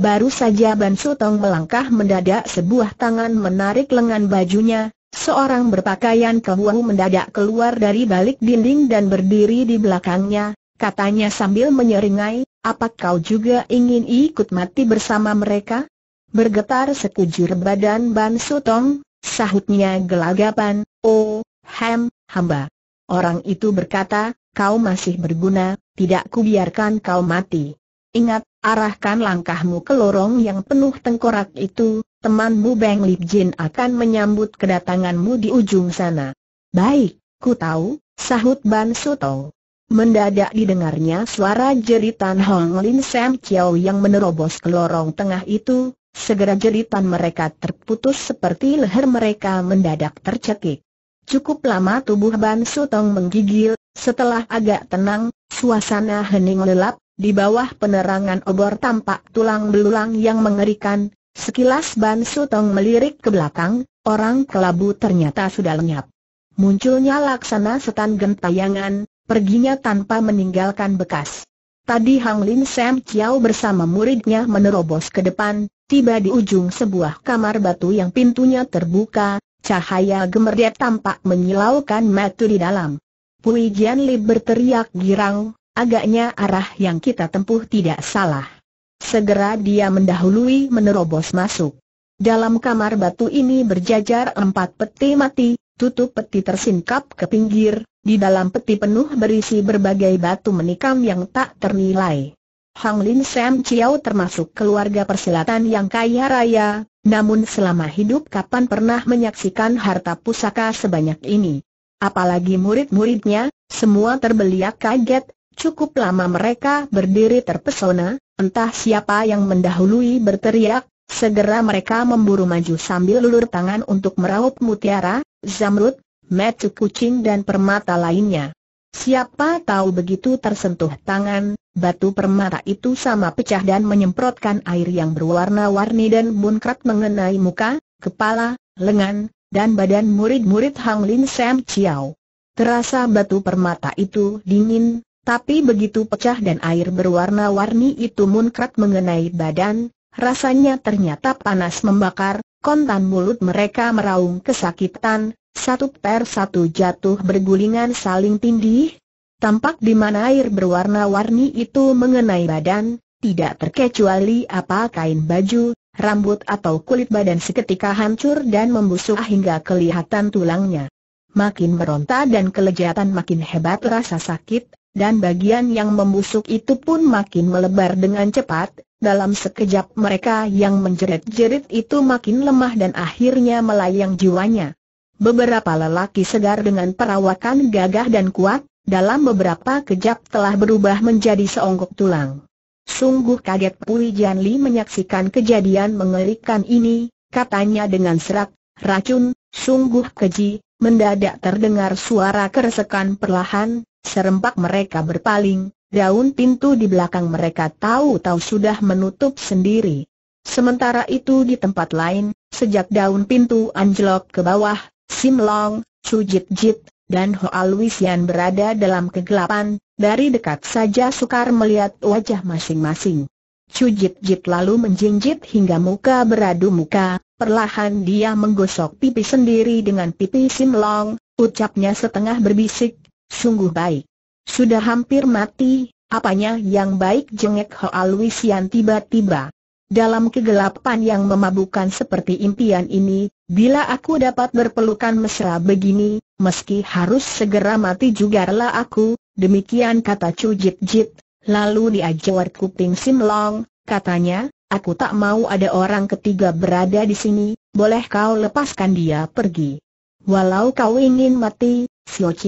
Baru saja Ban Sutong melangkah mendadak sebuah tangan menarik lengan bajunya, seorang berpakaian kehuang mendadak keluar dari balik dinding dan berdiri di belakangnya, Katanya sambil menyeringai, apa kau juga ingin ikut mati bersama mereka? Bergetar sekujur badan Ban Sutong, sahutnya gelagapan, oh, hem, hamba. Orang itu berkata, kau masih berguna, tidak kubiarkan kau mati. Ingat, arahkan langkahmu ke lorong yang penuh tengkorak itu, temanmu Beng Lip Jin akan menyambut kedatanganmu di ujung sana. Baik, ku tahu, sahut Ban Sutong. Mendadak didengarnya suara jeritan Hong Lin Sam Chiao yang menerobos ke lorong tengah itu, segera jeritan mereka terputus seperti leher mereka mendadak tercekik. Cukup lama tubuh Ban Sutong menggigil, setelah agak tenang, suasana hening lelap, di bawah penerangan obor tampak tulang belulang yang mengerikan, sekilas Ban Sutong melirik ke belakang, orang kelabu ternyata sudah lenyap. Munculnya laksana setan gentayangan, perginya tanpa meninggalkan bekas. Tadi Hang Lin Sam Chiao bersama muridnya menerobos ke depan, tiba di ujung sebuah kamar batu yang pintunya terbuka, cahaya gemerdek tampak menyilaukan mata di dalam. Pui Jian Li berteriak girang, agaknya arah yang kita tempuh tidak salah. Segera dia mendahului menerobos masuk. Dalam kamar batu ini berjajar empat peti mati, tutup peti tersingkap ke pinggir, di dalam peti penuh berisi berbagai batu menikam yang tak ternilai. Hang Lin Sam Chiao termasuk keluarga persilatan yang kaya raya, namun selama hidup kapan pernah menyaksikan harta pusaka sebanyak ini. Apalagi murid-muridnya, semua terbeliak ya kaget, cukup lama mereka berdiri terpesona, entah siapa yang mendahului berteriak, segera mereka memburu maju sambil lulur tangan untuk meraup mutiara, zamrud, metu kucing dan permata lainnya. Siapa tahu begitu tersentuh tangan, batu permata itu sama pecah dan menyemprotkan air yang berwarna-warni dan munkrat mengenai muka, kepala, lengan, dan badan murid-murid Hang Lin Sam Chiao. Terasa batu permata itu dingin, tapi begitu pecah dan air berwarna-warni itu munkrat mengenai badan, rasanya ternyata panas membakar, kontan mulut mereka meraung kesakitan, satu per satu jatuh bergulingan saling tindih. Tampak di mana air berwarna-warni itu mengenai badan, tidak terkecuali apa kain baju, rambut atau kulit badan seketika hancur dan membusuk hingga kelihatan tulangnya. Makin meronta dan kelejatan makin hebat rasa sakit, dan bagian yang membusuk itu pun makin melebar dengan cepat, dalam sekejap mereka yang menjerit-jerit itu makin lemah dan akhirnya melayang jiwanya. Beberapa lelaki segar dengan perawakan gagah dan kuat, dalam beberapa kejap telah berubah menjadi seonggok tulang. Sungguh kaget Pui Jian Li menyaksikan kejadian mengerikan ini, katanya dengan serak, racun, sungguh keji, mendadak terdengar suara keresekan perlahan, serempak mereka berpaling, daun pintu di belakang mereka tahu-tahu sudah menutup sendiri. Sementara itu di tempat lain, sejak daun pintu anjlok ke bawah, Sim Long, Chu Jit Jit, dan Hoa Luisian berada dalam kegelapan, dari dekat saja sukar melihat wajah masing-masing. Chu Jit Jit lalu menjinjit hingga muka beradu muka, perlahan dia menggosok pipi sendiri dengan pipi Sim Long, ucapnya setengah berbisik, sungguh baik. Sudah hampir mati, apanya yang baik jengek Hoa Luisian tiba-tiba. Dalam kegelapan yang memabukkan seperti impian ini, bila aku dapat berpelukan mesra begini, meski harus segera mati juga rela aku, demikian kata Chu Jit Jit, lalu dia jawab kuping Sim Long, katanya, aku tak mau ada orang ketiga berada di sini, boleh kau lepaskan dia pergi. Walau kau ingin mati,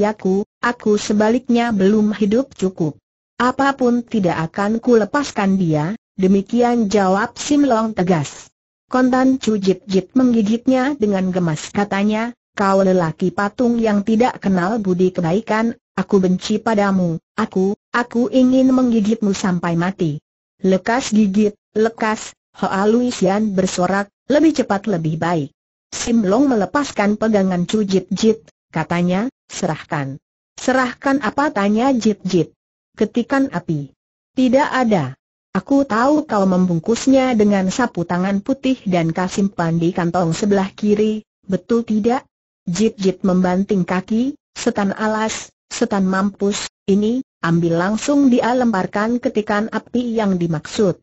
aku, aku sebaliknya belum hidup cukup. Apapun tidak akan ku lepaskan dia, Demikian jawab Simlong tegas. Kontan Chu Jit Jip menggigitnya dengan gemas katanya, kau lelaki patung yang tidak kenal budi kebaikan, aku benci padamu, aku, aku ingin menggigitmu sampai mati. Lekas gigit, lekas, Hoa Luisian bersorak, lebih cepat lebih baik. Simlong melepaskan pegangan Chu Jip Jit, katanya, serahkan. Serahkan apa tanya Jit Jit? Ketikan api. Tidak ada. Aku tahu kau membungkusnya dengan sapu tangan putih dan kasimpan pandi di kantong sebelah kiri, betul tidak? Jit-jit membanting kaki, setan alas, setan mampus, ini, ambil langsung dia lemparkan ketikan api yang dimaksud.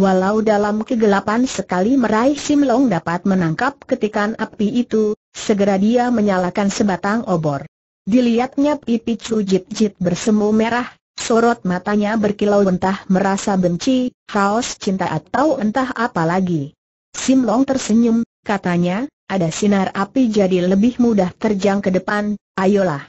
Walau dalam kegelapan sekali meraih Simlong dapat menangkap ketikan api itu, segera dia menyalakan sebatang obor. Dilihatnya pipi Cujit-jit bersemu merah, Sorot matanya berkilau entah merasa benci, haus cinta atau entah apa lagi. Sim Long tersenyum, katanya, ada sinar api jadi lebih mudah terjang ke depan, ayolah.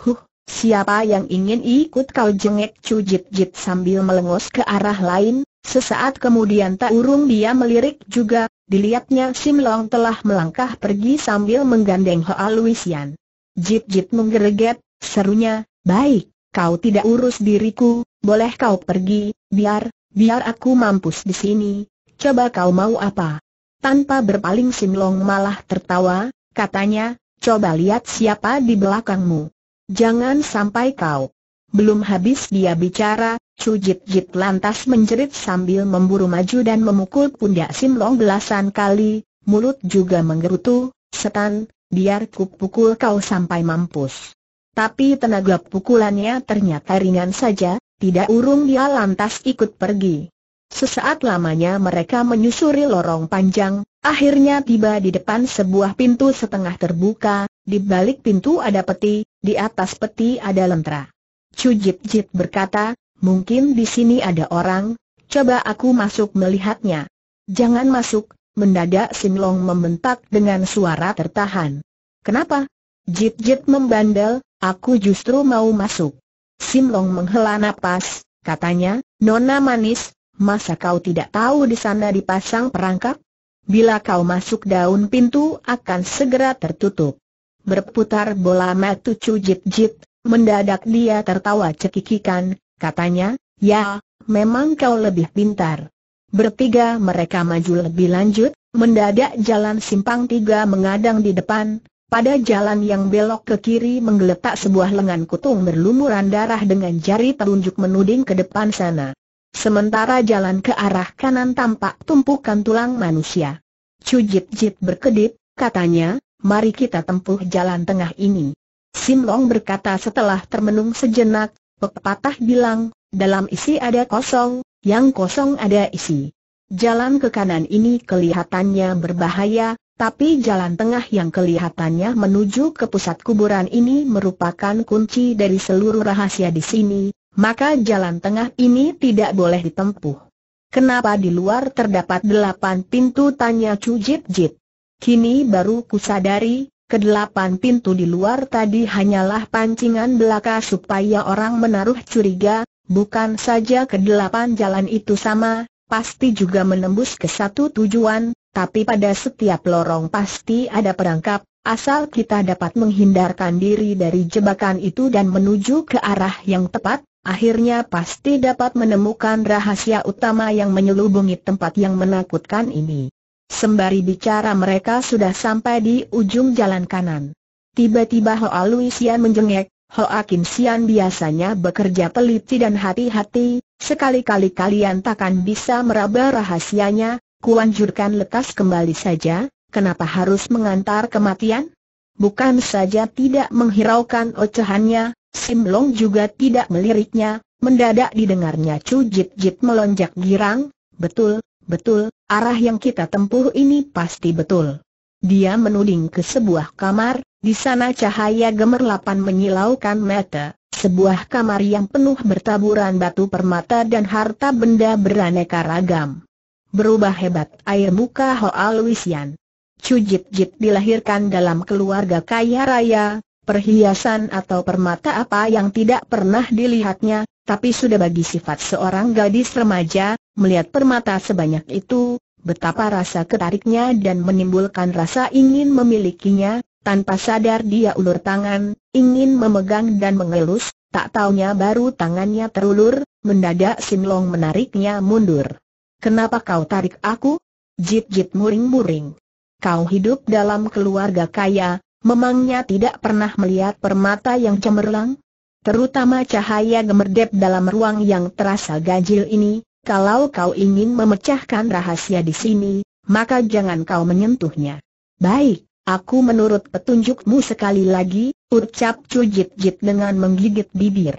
Huh, siapa yang ingin ikut kau jengek cu Jit Jit sambil melengos ke arah lain, sesaat kemudian tak urung dia melirik juga, dilihatnya Sim Long telah melangkah pergi sambil menggandeng Hoa Luisian. Jit Jit menggereget, serunya, baik, kau tidak urus diriku, boleh kau pergi, biar, biar aku mampus di sini, coba kau mau apa? Tanpa berpaling Simlong malah tertawa, katanya, coba lihat siapa di belakangmu. Jangan sampai kau. Belum habis dia bicara, Cujit Jit lantas menjerit sambil memburu maju dan memukul pundak Simlong belasan kali, mulut juga menggerutu, setan, biar pukul kau sampai mampus tapi tenaga pukulannya ternyata ringan saja, tidak urung dia lantas ikut pergi. Sesaat lamanya mereka menyusuri lorong panjang, akhirnya tiba di depan sebuah pintu setengah terbuka, di balik pintu ada peti, di atas peti ada lentera. Cujip Jit berkata, mungkin di sini ada orang, coba aku masuk melihatnya. Jangan masuk, mendadak Sinlong membentak dengan suara tertahan. Kenapa? Jit Jit membandel, Aku justru mau masuk. Simlong menghela nafas, katanya, Nona manis, masa kau tidak tahu di sana dipasang perangkap? Bila kau masuk daun pintu akan segera tertutup. Berputar bola matu cujit-jit, mendadak dia tertawa cekikikan, katanya, ya, memang kau lebih pintar. Bertiga mereka maju lebih lanjut, mendadak jalan simpang tiga mengadang di depan, pada jalan yang belok ke kiri menggeletak sebuah lengan kutung berlumuran darah dengan jari telunjuk menuding ke depan sana. Sementara jalan ke arah kanan tampak tumpukan tulang manusia. Cujit Jit berkedip, katanya, mari kita tempuh jalan tengah ini. Simlong berkata setelah termenung sejenak, pepatah bilang, dalam isi ada kosong, yang kosong ada isi. Jalan ke kanan ini kelihatannya berbahaya, tapi jalan tengah yang kelihatannya menuju ke pusat kuburan ini merupakan kunci dari seluruh rahasia di sini, maka jalan tengah ini tidak boleh ditempuh. Kenapa di luar terdapat delapan pintu tanya Chu Jip Jip? Kini baru kusadari, kedelapan pintu di luar tadi hanyalah pancingan belaka supaya orang menaruh curiga, bukan saja kedelapan jalan itu sama, pasti juga menembus ke satu tujuan, tapi pada setiap lorong pasti ada perangkap, asal kita dapat menghindarkan diri dari jebakan itu dan menuju ke arah yang tepat, akhirnya pasti dapat menemukan rahasia utama yang menyelubungi tempat yang menakutkan ini. Sembari bicara mereka sudah sampai di ujung jalan kanan. Tiba-tiba Hoa Luisian menjengek, Hoa Kim Sian biasanya bekerja pelit dan hati-hati, Sekali-kali kalian takkan bisa meraba rahasianya, kuanjurkan lekas kembali saja, kenapa harus mengantar kematian? Bukan saja tidak menghiraukan ocehannya, Sim Long juga tidak meliriknya, mendadak didengarnya Cu Jit Jit melonjak girang, betul, betul, arah yang kita tempuh ini pasti betul. Dia menuding ke sebuah kamar, di sana cahaya gemerlapan menyilaukan mata sebuah kamar yang penuh bertaburan batu permata dan harta benda beraneka ragam. Berubah hebat air muka Hoa Luisian. Cujit Jit dilahirkan dalam keluarga kaya raya, perhiasan atau permata apa yang tidak pernah dilihatnya, tapi sudah bagi sifat seorang gadis remaja, melihat permata sebanyak itu, betapa rasa ketariknya dan menimbulkan rasa ingin memilikinya, tanpa sadar dia ulur tangan, ingin memegang dan mengelus, tak taunya baru tangannya terulur, mendadak Sinlong menariknya mundur. Kenapa kau tarik aku? Jit-jit muring-muring. Kau hidup dalam keluarga kaya, memangnya tidak pernah melihat permata yang cemerlang? Terutama cahaya gemerdep dalam ruang yang terasa ganjil ini, kalau kau ingin memecahkan rahasia di sini, maka jangan kau menyentuhnya. Baik. Aku menurut petunjukmu sekali lagi, ucap Cujit Jit dengan menggigit bibir.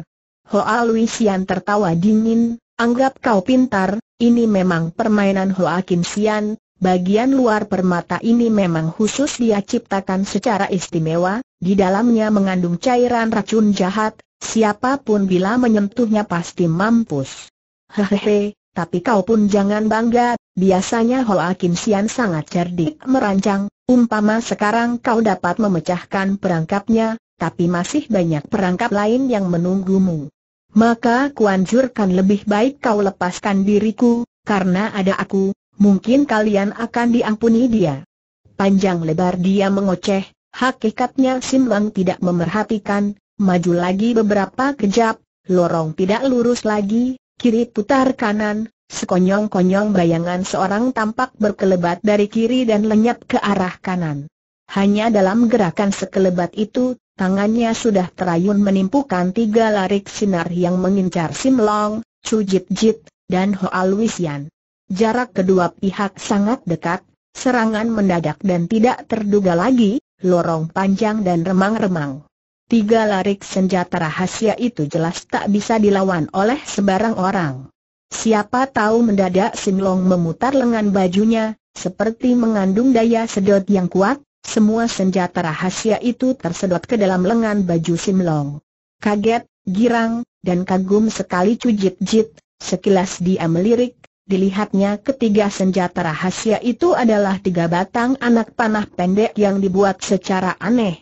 Hoa Luisian tertawa dingin, anggap kau pintar, ini memang permainan Hoa Kim Sian, bagian luar permata ini memang khusus dia ciptakan secara istimewa, di dalamnya mengandung cairan racun jahat, siapapun bila menyentuhnya pasti mampus. Hehehe, tapi kau pun jangan bangga, Biasanya Hoa Kim Sian sangat cerdik merancang, umpama sekarang kau dapat memecahkan perangkapnya, tapi masih banyak perangkap lain yang menunggumu. Maka kuanjurkan lebih baik kau lepaskan diriku, karena ada aku, mungkin kalian akan diampuni dia. Panjang lebar dia mengoceh, hakikatnya Sim Wang tidak memerhatikan, maju lagi beberapa kejap, lorong tidak lurus lagi, kiri putar kanan, Sekonyong-konyong bayangan seorang tampak berkelebat dari kiri dan lenyap ke arah kanan. Hanya dalam gerakan sekelebat itu, tangannya sudah terayun menimpukan tiga larik sinar yang mengincar Sim Long, Chu Jit Jit, dan Hoa Luisian. Jarak kedua pihak sangat dekat, serangan mendadak dan tidak terduga lagi, lorong panjang dan remang-remang. Tiga larik senjata rahasia itu jelas tak bisa dilawan oleh sebarang orang. Siapa tahu mendadak Sinlong memutar lengan bajunya, seperti mengandung daya sedot yang kuat, semua senjata rahasia itu tersedot ke dalam lengan baju Sinlong. Kaget, girang, dan kagum sekali cujit-jit, sekilas dia melirik, dilihatnya ketiga senjata rahasia itu adalah tiga batang anak panah pendek yang dibuat secara aneh.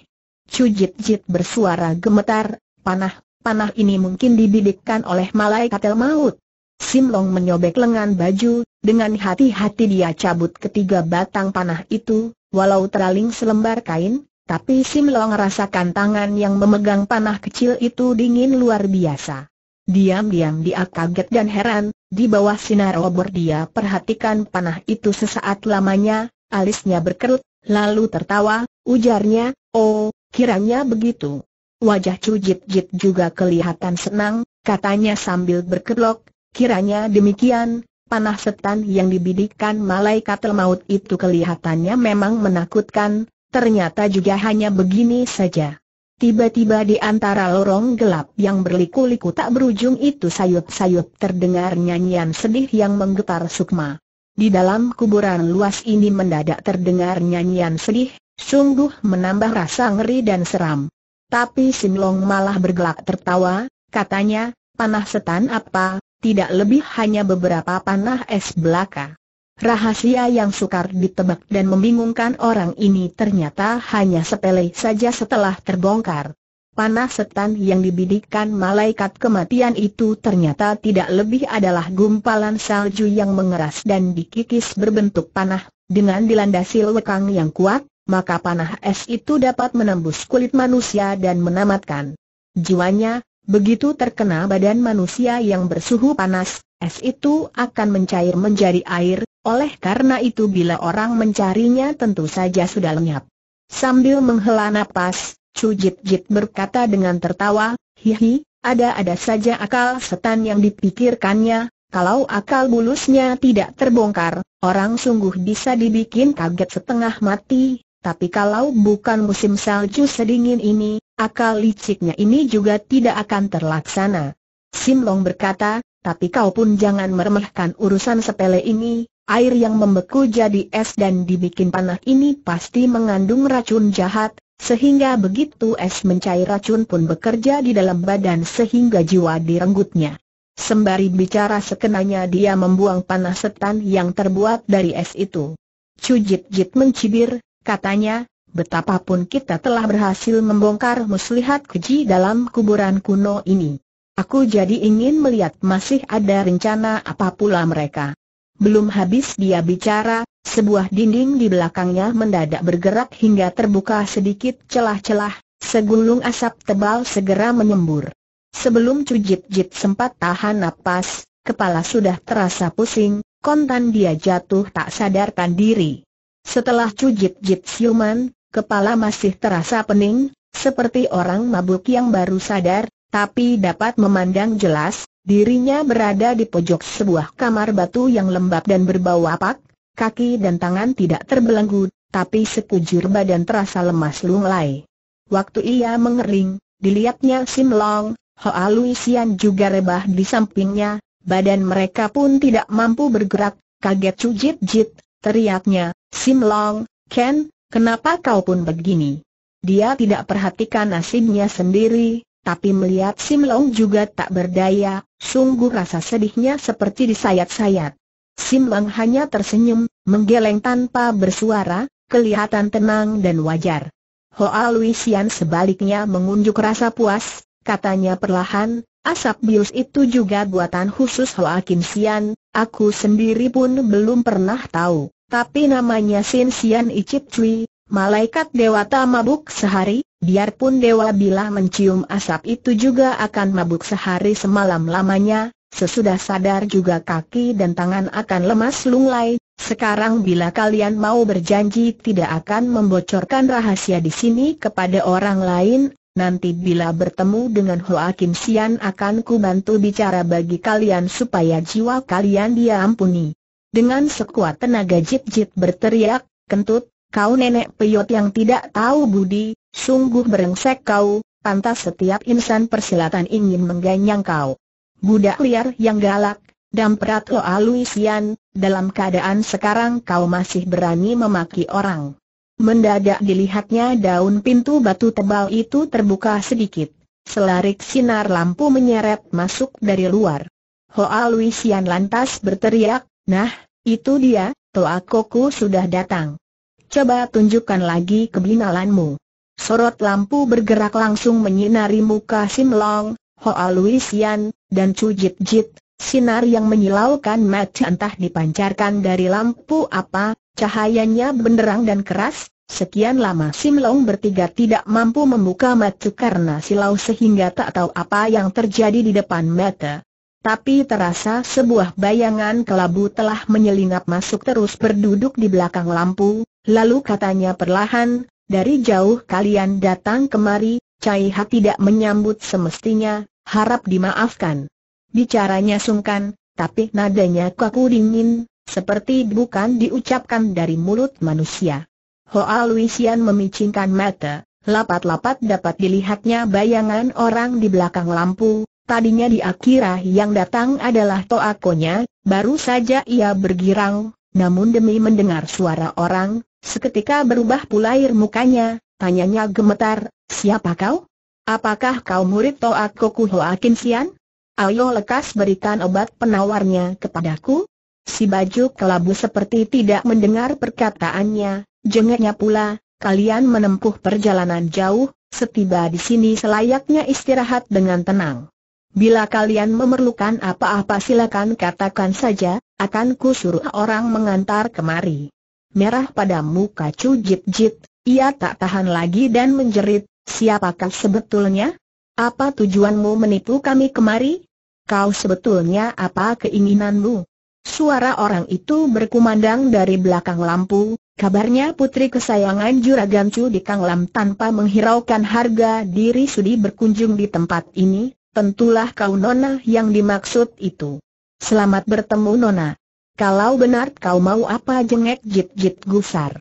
Cujit-jit bersuara gemetar, panah, panah ini mungkin dibidikkan oleh malaikat el maut. Sim Long menyobek lengan baju, dengan hati-hati dia cabut ketiga batang panah itu, walau teraling selembar kain, tapi Sim Long rasakan tangan yang memegang panah kecil itu dingin luar biasa. Diam-diam dia kaget dan heran, di bawah sinar obor dia perhatikan panah itu sesaat lamanya, alisnya berkerut, lalu tertawa, ujarnya, oh, kiranya begitu. Wajah Cujit Jit juga kelihatan senang, katanya sambil berkelok, Kiranya demikian, panah setan yang dibidikkan malaikat maut itu kelihatannya memang menakutkan, ternyata juga hanya begini saja. Tiba-tiba di antara lorong gelap yang berliku-liku tak berujung itu sayup-sayup terdengar nyanyian sedih yang menggetar sukma. Di dalam kuburan luas ini mendadak terdengar nyanyian sedih, sungguh menambah rasa ngeri dan seram. Tapi Sinlong malah bergelak tertawa, katanya, panah setan apa, tidak lebih hanya beberapa panah es belaka. Rahasia yang sukar ditebak dan membingungkan orang ini ternyata hanya sepele saja setelah terbongkar. Panah setan yang dibidikkan malaikat kematian itu ternyata tidak lebih adalah gumpalan salju yang mengeras dan dikikis berbentuk panah. Dengan dilandasi lekang yang kuat, maka panah es itu dapat menembus kulit manusia dan menamatkan jiwanya, Begitu terkena badan manusia yang bersuhu panas, es itu akan mencair menjadi air, oleh karena itu bila orang mencarinya tentu saja sudah lenyap. Sambil menghela napas, Chu Jit Jit berkata dengan tertawa, hihi, ada-ada saja akal setan yang dipikirkannya, kalau akal bulusnya tidak terbongkar, orang sungguh bisa dibikin kaget setengah mati, tapi kalau bukan musim salju sedingin ini, Akal liciknya ini juga tidak akan terlaksana. Simlong berkata, tapi kau pun jangan meremehkan urusan sepele ini, air yang membeku jadi es dan dibikin panah ini pasti mengandung racun jahat, sehingga begitu es mencair racun pun bekerja di dalam badan sehingga jiwa direnggutnya. Sembari bicara sekenanya dia membuang panah setan yang terbuat dari es itu. Cujit Jit mencibir, katanya, Betapapun kita telah berhasil membongkar muslihat keji dalam kuburan kuno ini. Aku jadi ingin melihat masih ada rencana apa pula mereka. Belum habis dia bicara, sebuah dinding di belakangnya mendadak bergerak hingga terbuka sedikit celah-celah, segulung asap tebal segera menyembur. Sebelum Cujit-jit sempat tahan napas, kepala sudah terasa pusing, kontan dia jatuh tak sadarkan diri. Setelah Cujit-jit siuman, kepala masih terasa pening, seperti orang mabuk yang baru sadar, tapi dapat memandang jelas, dirinya berada di pojok sebuah kamar batu yang lembab dan berbau apak, kaki dan tangan tidak terbelenggu, tapi sekujur badan terasa lemas lunglai. Waktu ia mengering, dilihatnya Sim Long, Hoa Luisian juga rebah di sampingnya, badan mereka pun tidak mampu bergerak, kaget Cujit Jit, teriaknya, Sim Long, Ken, Kenapa kau pun begini? Dia tidak perhatikan nasibnya sendiri, tapi melihat Sim Long juga tak berdaya, sungguh rasa sedihnya seperti disayat-sayat. Sim Long hanya tersenyum, menggeleng tanpa bersuara, kelihatan tenang dan wajar. Hoa Luisian sebaliknya mengunjuk rasa puas, katanya perlahan, Asap bius itu juga buatan khusus Hoa Kim Sian, aku sendiri pun belum pernah tahu. Tapi namanya Sin Sian Icip Cui, malaikat dewata mabuk sehari, biarpun dewa bila mencium asap itu juga akan mabuk sehari semalam lamanya, sesudah sadar juga kaki dan tangan akan lemas lunglai, sekarang bila kalian mau berjanji tidak akan membocorkan rahasia di sini kepada orang lain, nanti bila bertemu dengan Hoa Kim Sian akan ku bantu bicara bagi kalian supaya jiwa kalian diampuni. Dengan sekuat tenaga Jip-Jip berteriak, kentut, kau nenek peyot yang tidak tahu budi, sungguh berengsek kau, pantas setiap insan persilatan ingin mengganyang kau. Budak liar yang galak, damprat lo aluisian, dalam keadaan sekarang kau masih berani memaki orang. Mendadak dilihatnya daun pintu batu tebal itu terbuka sedikit. Selarik sinar lampu menyeret masuk dari luar. Hoa Luisian lantas berteriak, Nah, itu dia, Toa Koku sudah datang. Coba tunjukkan lagi kebinalanmu. Sorot lampu bergerak langsung menyinari muka Sim Long, Hoa Luisian, dan Chu Jit Jit. Sinar yang menyilaukan mata entah dipancarkan dari lampu apa, cahayanya benderang dan keras. Sekian lama Sim Long bertiga tidak mampu membuka mata karena silau sehingga tak tahu apa yang terjadi di depan mata tapi terasa sebuah bayangan kelabu telah menyelinap masuk terus berduduk di belakang lampu, lalu katanya perlahan, dari jauh kalian datang kemari, Cai Ha tidak menyambut semestinya, harap dimaafkan. Bicaranya sungkan, tapi nadanya kaku dingin, seperti bukan diucapkan dari mulut manusia. Hoa Luisian memicingkan mata, lapat-lapat dapat dilihatnya bayangan orang di belakang lampu, Tadinya dia kira yang datang adalah toakonya, baru saja ia bergirang, namun demi mendengar suara orang, seketika berubah pula air mukanya, tanyanya gemetar, siapa kau? Apakah kau murid toako Kuhoakin Sian? Ayo lekas berikan obat penawarnya kepadaku. Si baju kelabu seperti tidak mendengar perkataannya, jengeknya pula, kalian menempuh perjalanan jauh, setiba di sini selayaknya istirahat dengan tenang. Bila kalian memerlukan apa-apa silakan katakan saja, akan ku suruh orang mengantar kemari. Merah pada muka Chu Jit Jit, ia tak tahan lagi dan menjerit, siapakah sebetulnya? Apa tujuanmu menipu kami kemari? Kau sebetulnya apa keinginanmu? Suara orang itu berkumandang dari belakang lampu, Kabarnya putri kesayangan Juragan Chu di Kang Lam tanpa menghiraukan harga diri sudi berkunjung di tempat ini, tentulah kau Nona yang dimaksud itu. Selamat bertemu Nona. Kalau benar kau mau apa jengek jit-jit gusar.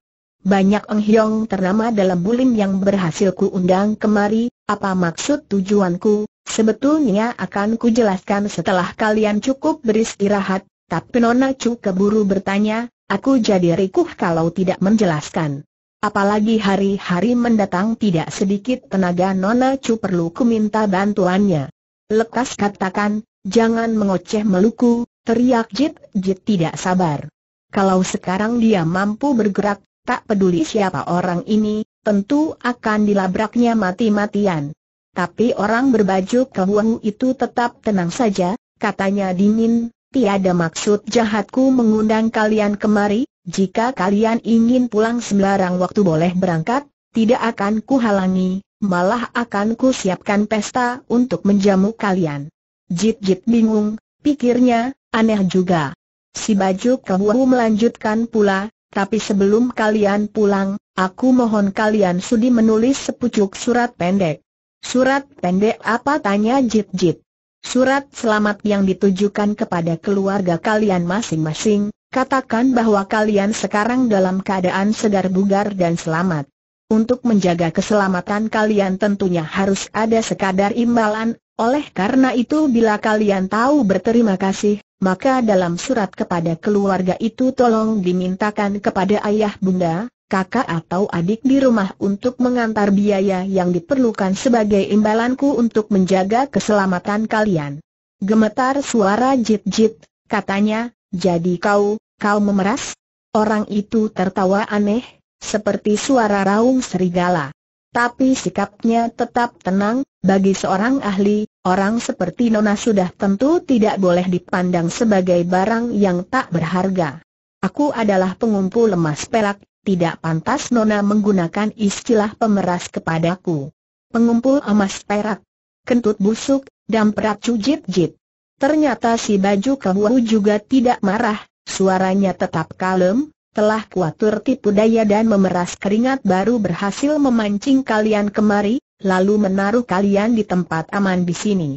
Banyak Eng Hiong ternama dalam bulim yang berhasil ku undang kemari, apa maksud tujuanku, sebetulnya akan ku jelaskan setelah kalian cukup beristirahat, tapi Nona cu keburu bertanya, aku jadi rikuh kalau tidak menjelaskan. Apalagi hari-hari mendatang tidak sedikit tenaga Nona cu perlu ku minta bantuannya. Lekas katakan, jangan mengoceh meluku, teriak Jit Jit tidak sabar. Kalau sekarang dia mampu bergerak, tak peduli siapa orang ini, tentu akan dilabraknya mati-matian. Tapi orang berbaju kebuang itu tetap tenang saja, katanya dingin, tiada maksud jahatku mengundang kalian kemari, jika kalian ingin pulang sembarang waktu boleh berangkat, tidak akan kuhalangi, malah akan ku siapkan pesta untuk menjamu kalian. Jit-jit bingung, pikirnya, aneh juga. Si baju kewu melanjutkan pula, tapi sebelum kalian pulang, aku mohon kalian sudi menulis sepucuk surat pendek. Surat pendek apa tanya Jit-Jit? Surat selamat yang ditujukan kepada keluarga kalian masing-masing, katakan bahwa kalian sekarang dalam keadaan segar bugar dan selamat. Untuk menjaga keselamatan kalian tentunya harus ada sekadar imbalan, oleh karena itu bila kalian tahu berterima kasih, maka dalam surat kepada keluarga itu tolong dimintakan kepada ayah bunda, kakak atau adik di rumah untuk mengantar biaya yang diperlukan sebagai imbalanku untuk menjaga keselamatan kalian. Gemetar suara jit-jit, katanya, jadi kau, kau memeras? Orang itu tertawa aneh, seperti suara raung serigala. Tapi sikapnya tetap tenang, bagi seorang ahli, orang seperti Nona sudah tentu tidak boleh dipandang sebagai barang yang tak berharga. Aku adalah pengumpul emas perak, tidak pantas Nona menggunakan istilah pemeras kepadaku. Pengumpul emas perak, kentut busuk, dan perak cujit-jit. Ternyata si baju kewu juga tidak marah, suaranya tetap kalem, telah kuatur tipu daya dan memeras keringat baru berhasil memancing kalian kemari, lalu menaruh kalian di tempat aman di sini.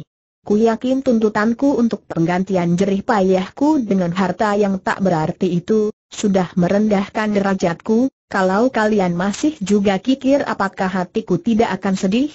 Ku yakin tuntutanku untuk penggantian jerih payahku dengan harta yang tak berarti itu, sudah merendahkan derajatku, kalau kalian masih juga kikir apakah hatiku tidak akan sedih?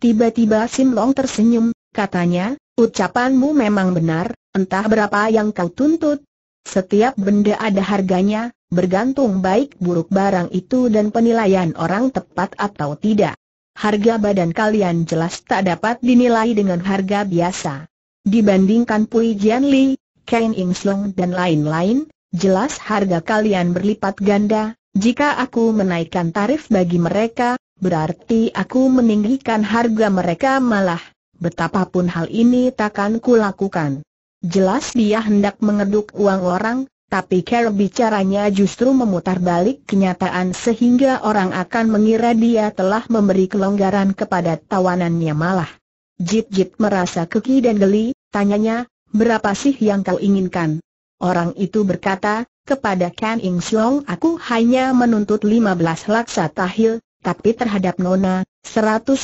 Tiba-tiba Sim Long tersenyum, katanya, ucapanmu memang benar, entah berapa yang kau tuntut. Setiap benda ada harganya, bergantung baik buruk barang itu dan penilaian orang tepat atau tidak. Harga badan kalian jelas tak dapat dinilai dengan harga biasa. Dibandingkan Pui Jian Li, Kain Ing Slong dan lain-lain, jelas harga kalian berlipat ganda, jika aku menaikkan tarif bagi mereka, berarti aku meninggikan harga mereka malah, betapapun hal ini takkan kulakukan. Jelas dia hendak mengeduk uang orang, tapi Carol bicaranya justru memutar balik kenyataan sehingga orang akan mengira dia telah memberi kelonggaran kepada tawanannya malah. Jit-jit merasa keki dan geli, tanyanya, berapa sih yang kau inginkan? Orang itu berkata, kepada Kan Ing Siong aku hanya menuntut 15 laksa tahil, tapi terhadap Nona, 150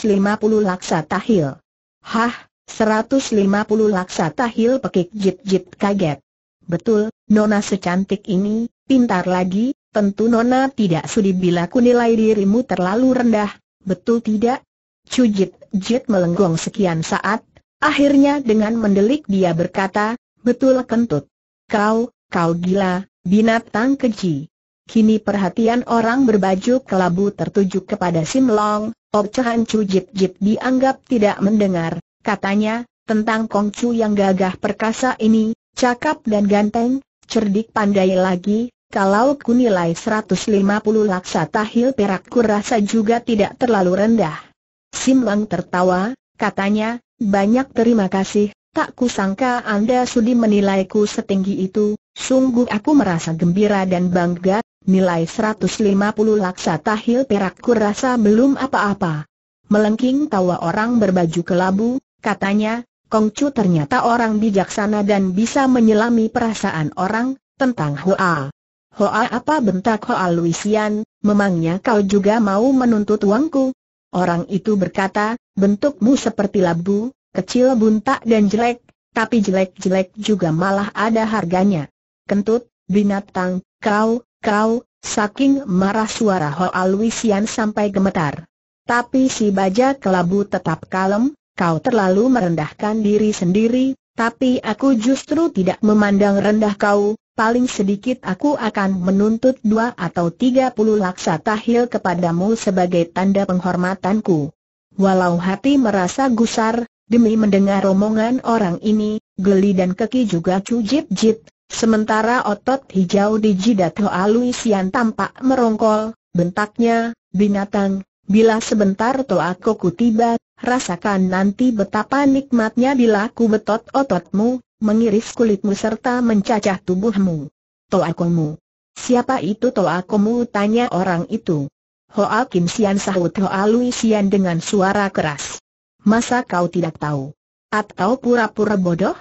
laksa tahil. Hah, 150 laksa tahil pekik jit-jit kaget. Betul, Nona secantik ini, pintar lagi, tentu Nona tidak sudi bila ku nilai dirimu terlalu rendah, betul tidak? Cujit, Jit melenggong sekian saat, akhirnya dengan mendelik dia berkata, betul kentut. Kau, kau gila, binatang keji. Kini perhatian orang berbaju kelabu tertuju kepada Sim Long. Obcehan Cujit Jit dianggap tidak mendengar, katanya, tentang Kong Chu yang gagah perkasa ini, cakap dan ganteng, cerdik pandai lagi, kalau ku nilai 150 laksa tahil perak ku rasa juga tidak terlalu rendah. Sim tertawa, katanya, banyak terima kasih, tak kusangka Anda sudi menilaiku setinggi itu, sungguh aku merasa gembira dan bangga, nilai 150 laksa tahil perak ku rasa belum apa-apa. Melengking tawa orang berbaju kelabu, katanya, Kong Chu ternyata orang bijaksana dan bisa menyelami perasaan orang, tentang Hoa. Hoa apa bentak Hoa Luisian, memangnya kau juga mau menuntut uangku? Orang itu berkata, bentukmu seperti labu, kecil buntak dan jelek, tapi jelek-jelek juga malah ada harganya. Kentut, binatang, kau, kau, saking marah suara Hoa Luisian sampai gemetar. Tapi si baja kelabu tetap kalem, kau terlalu merendahkan diri sendiri, tapi aku justru tidak memandang rendah kau, paling sedikit aku akan menuntut dua atau tiga puluh laksa tahil kepadamu sebagai tanda penghormatanku. Walau hati merasa gusar, demi mendengar omongan orang ini, geli dan keki juga cujip-jip, sementara otot hijau di jidat Hoa Luisian tampak merongkol, bentaknya, binatang, bila sebentar Toa Koku tiba, rasakan nanti betapa nikmatnya bila ku betot ototmu, mengiris kulitmu serta mencacah tubuhmu. Toakomu. Siapa itu Toakomu? tanya orang itu. Hoa Kim Sian sahut Hoa Lui Sian dengan suara keras. Masa kau tidak tahu? Atau pura-pura bodoh?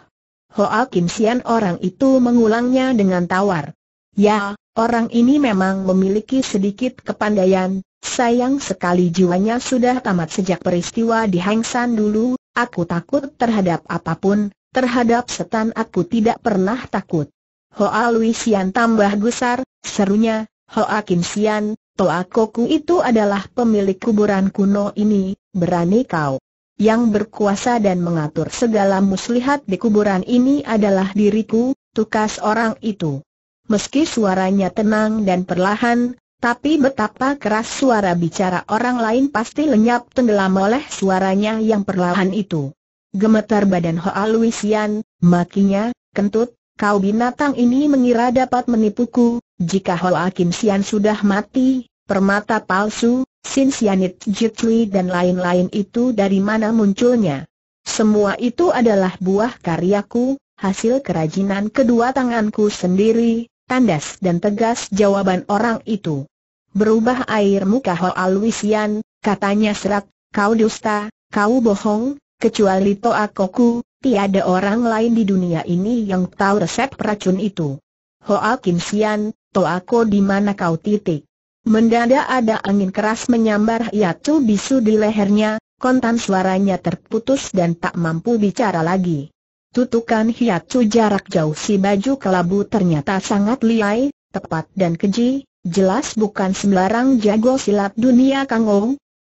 Hoa Kim Sian orang itu mengulangnya dengan tawar. Ya, orang ini memang memiliki sedikit kepandaian, Sayang sekali jiwanya sudah tamat sejak peristiwa di Hengsan dulu, aku takut terhadap apapun, terhadap setan aku tidak pernah takut. Hoa Lui tambah gusar, serunya, Hoa Kim Sian, Toa Koku itu adalah pemilik kuburan kuno ini, berani kau. Yang berkuasa dan mengatur segala muslihat di kuburan ini adalah diriku, tukas orang itu. Meski suaranya tenang dan perlahan, tapi betapa keras suara bicara orang lain pasti lenyap tenggelam oleh suaranya yang perlahan itu. Gemetar badan Hoa Luisian, makinya, kentut, kau binatang ini mengira dapat menipuku, jika Hoa Kim Sian sudah mati, permata palsu, Sin Sianit jitli dan lain-lain itu dari mana munculnya. Semua itu adalah buah karyaku, hasil kerajinan kedua tanganku sendiri, tandas dan tegas jawaban orang itu berubah air muka Hoa Luisian, katanya serak, kau dusta, kau bohong, kecuali Toa Koku, tiada orang lain di dunia ini yang tahu resep racun itu. Hoa Kim Sian, Toa Ko di mana kau titik? Mendadak ada angin keras menyambar Yatu Bisu di lehernya, kontan suaranya terputus dan tak mampu bicara lagi. Tutukan Hiatsu jarak jauh si baju kelabu ternyata sangat liai, tepat dan keji, Jelas bukan sembarang jago silat dunia Kang Ong.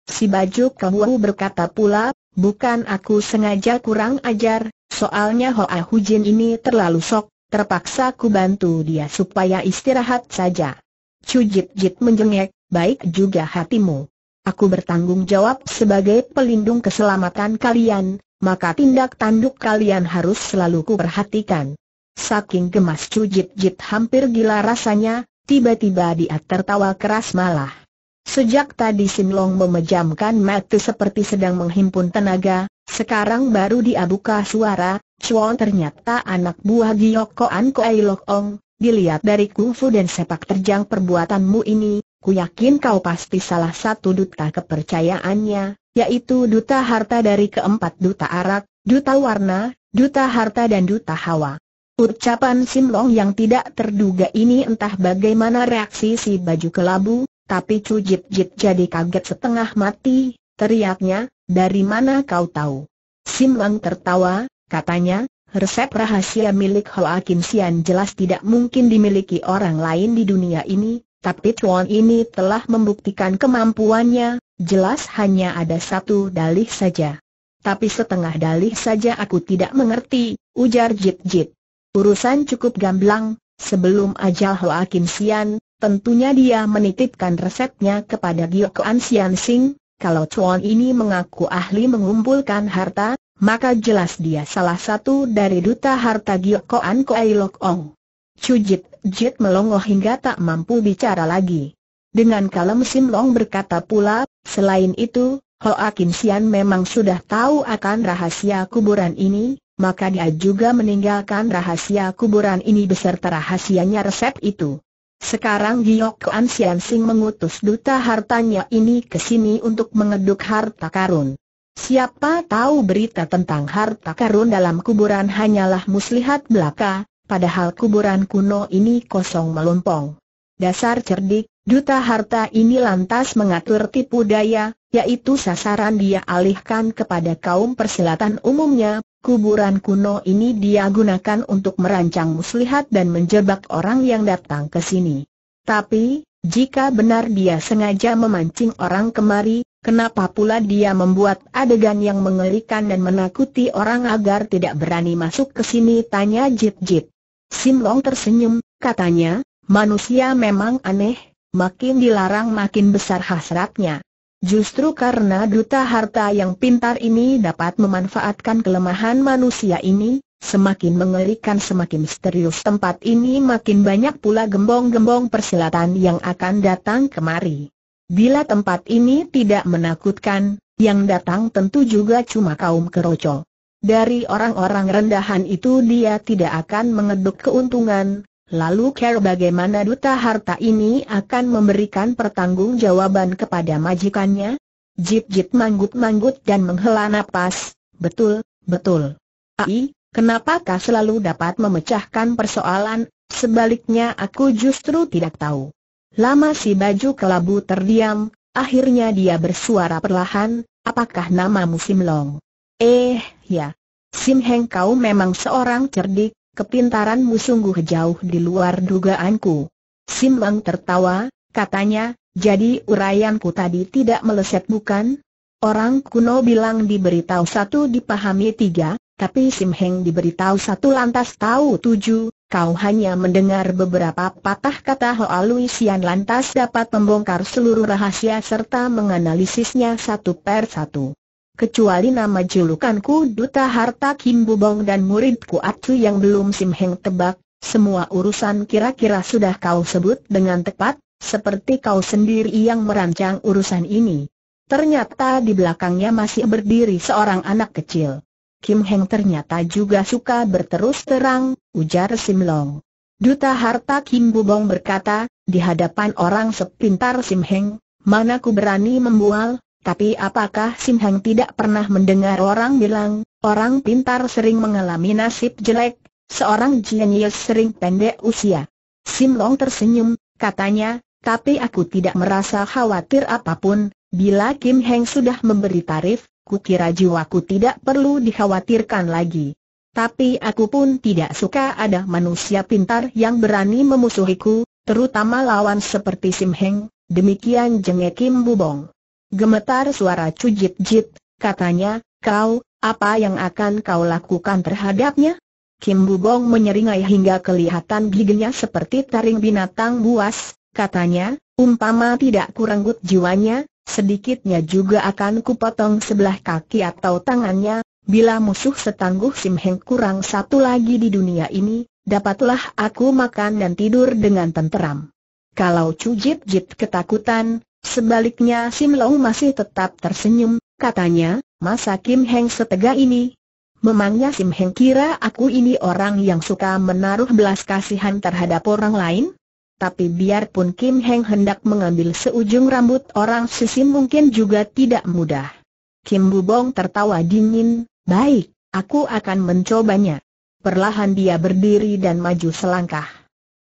Si baju Kang berkata pula, bukan aku sengaja kurang ajar, soalnya Hoa Hujin ini terlalu sok, terpaksa ku bantu dia supaya istirahat saja. Cujit Jit menjengek, baik juga hatimu. Aku bertanggung jawab sebagai pelindung keselamatan kalian, maka tindak tanduk kalian harus selalu ku perhatikan. Saking gemas Jit Jit hampir gila rasanya, Tiba-tiba dia tertawa keras malah. Sejak tadi Sinlong memejamkan mata seperti sedang menghimpun tenaga, sekarang baru dia buka suara, Chuan ternyata anak buah Giok Koan Koai Lok Ong, dilihat dari kungfu dan sepak terjang perbuatanmu ini, ku yakin kau pasti salah satu duta kepercayaannya, yaitu duta harta dari keempat duta arak, duta warna, duta harta dan duta hawa. Ucapan Sim Long yang tidak terduga ini entah bagaimana reaksi si baju kelabu, tapi Chu Jip Jip jadi kaget setengah mati, teriaknya, dari mana kau tahu? Sim Long tertawa, katanya, resep rahasia milik Hoa Kim Sian jelas tidak mungkin dimiliki orang lain di dunia ini, tapi Chuan ini telah membuktikan kemampuannya, jelas hanya ada satu dalih saja. Tapi setengah dalih saja aku tidak mengerti, ujar Jip Jip. Urusan cukup gamblang, sebelum ajal Hoa Kim Sian, tentunya dia menitipkan resepnya kepada Gio An Sian Sing, kalau Chuan ini mengaku ahli mengumpulkan harta, maka jelas dia salah satu dari duta harta Gio Koan Koai Lok Ong. Cujit Jit melongo hingga tak mampu bicara lagi. Dengan kalem Sim Long berkata pula, selain itu, Hoa Kim Sian memang sudah tahu akan rahasia kuburan ini, maka dia juga meninggalkan rahasia kuburan ini beserta rahasianya resep itu. Sekarang Giok Kuan Sian Sing mengutus duta hartanya ini ke sini untuk mengeduk harta karun. Siapa tahu berita tentang harta karun dalam kuburan hanyalah muslihat belaka, padahal kuburan kuno ini kosong melompong. Dasar cerdik, duta harta ini lantas mengatur tipu daya, yaitu sasaran dia alihkan kepada kaum persilatan umumnya, Kuburan kuno ini dia gunakan untuk merancang muslihat dan menjebak orang yang datang ke sini. Tapi, jika benar dia sengaja memancing orang kemari, kenapa pula dia membuat adegan yang mengerikan dan menakuti orang agar tidak berani masuk ke sini? Tanya Jip Jip. Sim Long tersenyum, katanya, manusia memang aneh, makin dilarang makin besar hasratnya. Justru karena duta harta yang pintar ini dapat memanfaatkan kelemahan manusia ini, semakin mengerikan semakin misterius tempat ini makin banyak pula gembong-gembong persilatan yang akan datang kemari. Bila tempat ini tidak menakutkan, yang datang tentu juga cuma kaum kerocol. Dari orang-orang rendahan itu dia tidak akan mengeduk keuntungan, Lalu care bagaimana duta harta ini akan memberikan pertanggungjawaban kepada majikannya? Jip Jip manggut-manggut dan menghela napas, betul, betul. Ai, kenapakah selalu dapat memecahkan persoalan, sebaliknya aku justru tidak tahu. Lama si baju kelabu terdiam, akhirnya dia bersuara perlahan, apakah namamu Sim Long? Eh, ya. Sim Heng kau memang seorang cerdik, kepintaranmu sungguh jauh di luar dugaanku. Simbang tertawa, katanya, jadi uraianku tadi tidak meleset bukan? Orang kuno bilang diberitahu satu dipahami tiga, tapi Sim Heng diberitahu satu lantas tahu tujuh, kau hanya mendengar beberapa patah kata Hoa Luisian lantas dapat membongkar seluruh rahasia serta menganalisisnya satu per satu kecuali nama julukanku Duta Harta Kim Bubong dan muridku Acu yang belum Sim tebak, semua urusan kira-kira sudah kau sebut dengan tepat, seperti kau sendiri yang merancang urusan ini. Ternyata di belakangnya masih berdiri seorang anak kecil. Kim Heng ternyata juga suka berterus terang, ujar Sim Long. Duta Harta Kim Bubong berkata, di hadapan orang sepintar Sim Heng, mana ku berani membual, tapi apakah Sim Hang tidak pernah mendengar orang bilang, orang pintar sering mengalami nasib jelek, seorang jenius sering pendek usia. Sim Long tersenyum, katanya, tapi aku tidak merasa khawatir apapun, bila Kim Heng sudah memberi tarif, kukira jiwaku tidak perlu dikhawatirkan lagi. Tapi aku pun tidak suka ada manusia pintar yang berani memusuhiku, terutama lawan seperti Sim Heng, demikian jengek Kim Bubong. Gemetar suara Cujit Jit, katanya, kau, apa yang akan kau lakukan terhadapnya? Kim Bubong menyeringai hingga kelihatan giginya seperti taring binatang buas, katanya, umpama tidak kuranggut jiwanya, sedikitnya juga akan kupotong sebelah kaki atau tangannya, bila musuh setangguh Sim Heng kurang satu lagi di dunia ini, dapatlah aku makan dan tidur dengan tenteram. Kalau Cujit Jit ketakutan, Sebaliknya Sim Long masih tetap tersenyum, katanya, masa Kim Heng setega ini? Memangnya Sim Heng kira aku ini orang yang suka menaruh belas kasihan terhadap orang lain? Tapi biarpun Kim Heng hendak mengambil seujung rambut orang sesim mungkin juga tidak mudah. Kim Bubong tertawa dingin, baik, aku akan mencobanya. Perlahan dia berdiri dan maju selangkah.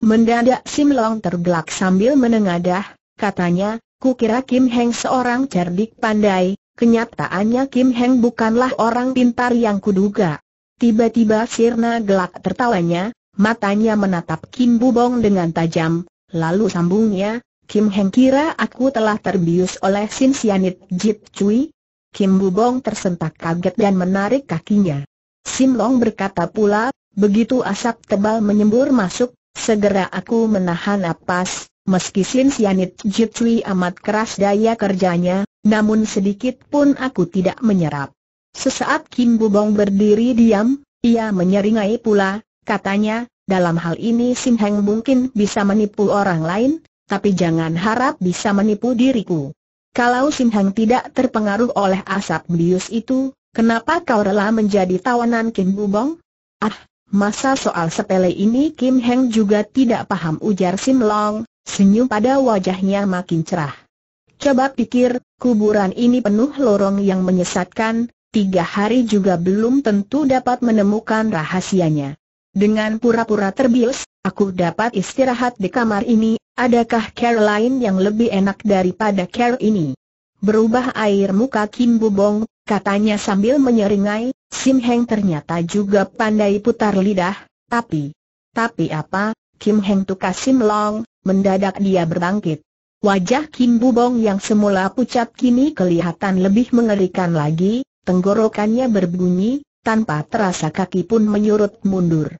Mendadak Sim Long tergelak sambil menengadah, katanya, Kukira Kim Heng seorang cerdik pandai, kenyataannya Kim Heng bukanlah orang pintar yang kuduga. Tiba-tiba sirna gelak tertawanya, matanya menatap Kim Bubong dengan tajam, lalu sambungnya, Kim Heng kira aku telah terbius oleh Sin Sianit Jit Cui? Kim Bubong tersentak kaget dan menarik kakinya. Sim Long berkata pula, begitu asap tebal menyembur masuk, segera aku menahan napas, Meski Sin Sianit Jitri amat keras daya kerjanya, namun sedikit pun aku tidak menyerap. Sesaat Kim Bubong berdiri diam, ia menyeringai pula, katanya, dalam hal ini Sin Heng mungkin bisa menipu orang lain, tapi jangan harap bisa menipu diriku. Kalau Sin Heng tidak terpengaruh oleh asap bius itu, kenapa kau rela menjadi tawanan Kim Bubong? Ah, Masa soal sepele ini Kim Heng juga tidak paham ujar Sin Long, Senyum pada wajahnya makin cerah. Coba pikir, kuburan ini penuh lorong yang menyesatkan, tiga hari juga belum tentu dapat menemukan rahasianya. Dengan pura-pura terbius, aku dapat istirahat di kamar ini, adakah care lain yang lebih enak daripada care ini? Berubah air muka Kim Bubong, katanya sambil menyeringai, Sim Heng ternyata juga pandai putar lidah, tapi... Tapi apa, Kim Heng Tukasim Long, mendadak dia berbangkit. Wajah Kim Bubong yang semula pucat kini kelihatan lebih mengerikan lagi, tenggorokannya berbunyi, tanpa terasa kaki pun menyurut mundur.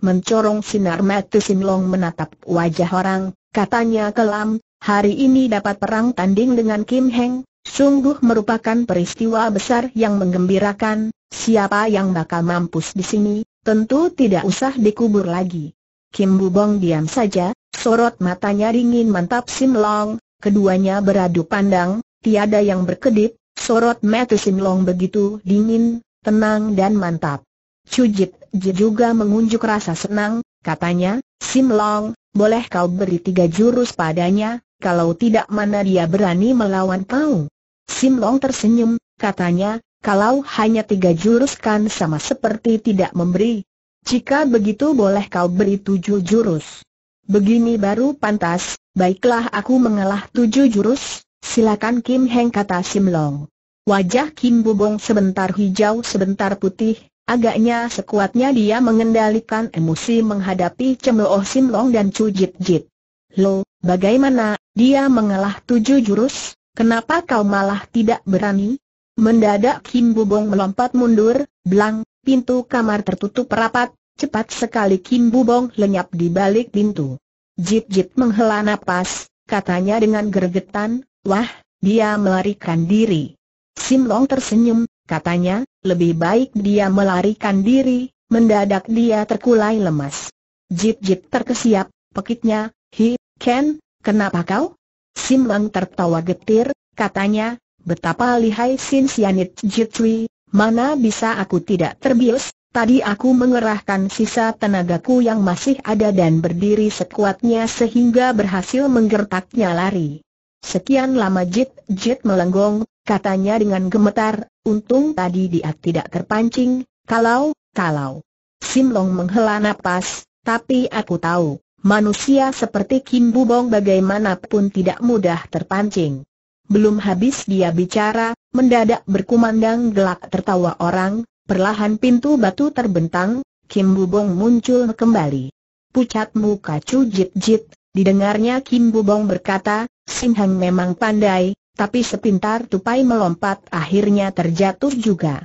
Mencorong sinar mata Long menatap wajah orang, katanya kelam, hari ini dapat perang tanding dengan Kim Heng, sungguh merupakan peristiwa besar yang menggembirakan, siapa yang bakal mampus di sini, tentu tidak usah dikubur lagi. Kim Bubong diam saja, sorot matanya dingin mantap Sim Long, keduanya beradu pandang, tiada yang berkedip, sorot mata Sim Long begitu dingin, tenang dan mantap. Cujit juga mengunjuk rasa senang, katanya, Sim Long, boleh kau beri tiga jurus padanya, kalau tidak mana dia berani melawan kau. Sim Long tersenyum, katanya, kalau hanya tiga jurus kan sama seperti tidak memberi, jika begitu boleh kau beri tujuh jurus. Begini baru pantas, baiklah aku mengalah tujuh jurus, silakan Kim Heng kata Sim Long. Wajah Kim Bubong sebentar hijau sebentar putih, agaknya sekuatnya dia mengendalikan emosi menghadapi cemooh Sim Long dan Chu Jit Jit. Lo, bagaimana, dia mengalah tujuh jurus, kenapa kau malah tidak berani? Mendadak Kim Bubong melompat mundur, belang, Pintu kamar tertutup rapat, cepat sekali Kim Bubong lenyap di balik pintu. Jip Jip menghela nafas. katanya dengan gergetan, wah, dia melarikan diri. Sim Long tersenyum, katanya, lebih baik dia melarikan diri, mendadak dia terkulai lemas. Jip Jip terkesiap, Pekitnya, hi, Ken, kenapa kau? Sim Long tertawa getir, katanya, betapa lihai Sin Sianit Jitwi, Mana bisa aku tidak terbius, tadi aku mengerahkan sisa tenagaku yang masih ada dan berdiri sekuatnya sehingga berhasil menggertaknya lari. Sekian lama Jit Jit melenggong, katanya dengan gemetar, untung tadi dia tidak terpancing, kalau, kalau. Sim Long menghela napas, tapi aku tahu, manusia seperti Kim Bubong bagaimanapun tidak mudah terpancing. Belum habis dia bicara, Mendadak berkumandang gelak tertawa orang, perlahan pintu batu terbentang, Kim Bubong muncul kembali. Pucat muka Chu Jit Jit, didengarnya Kim Bubong berkata, Sim Hang memang pandai, tapi sepintar tupai melompat akhirnya terjatuh juga.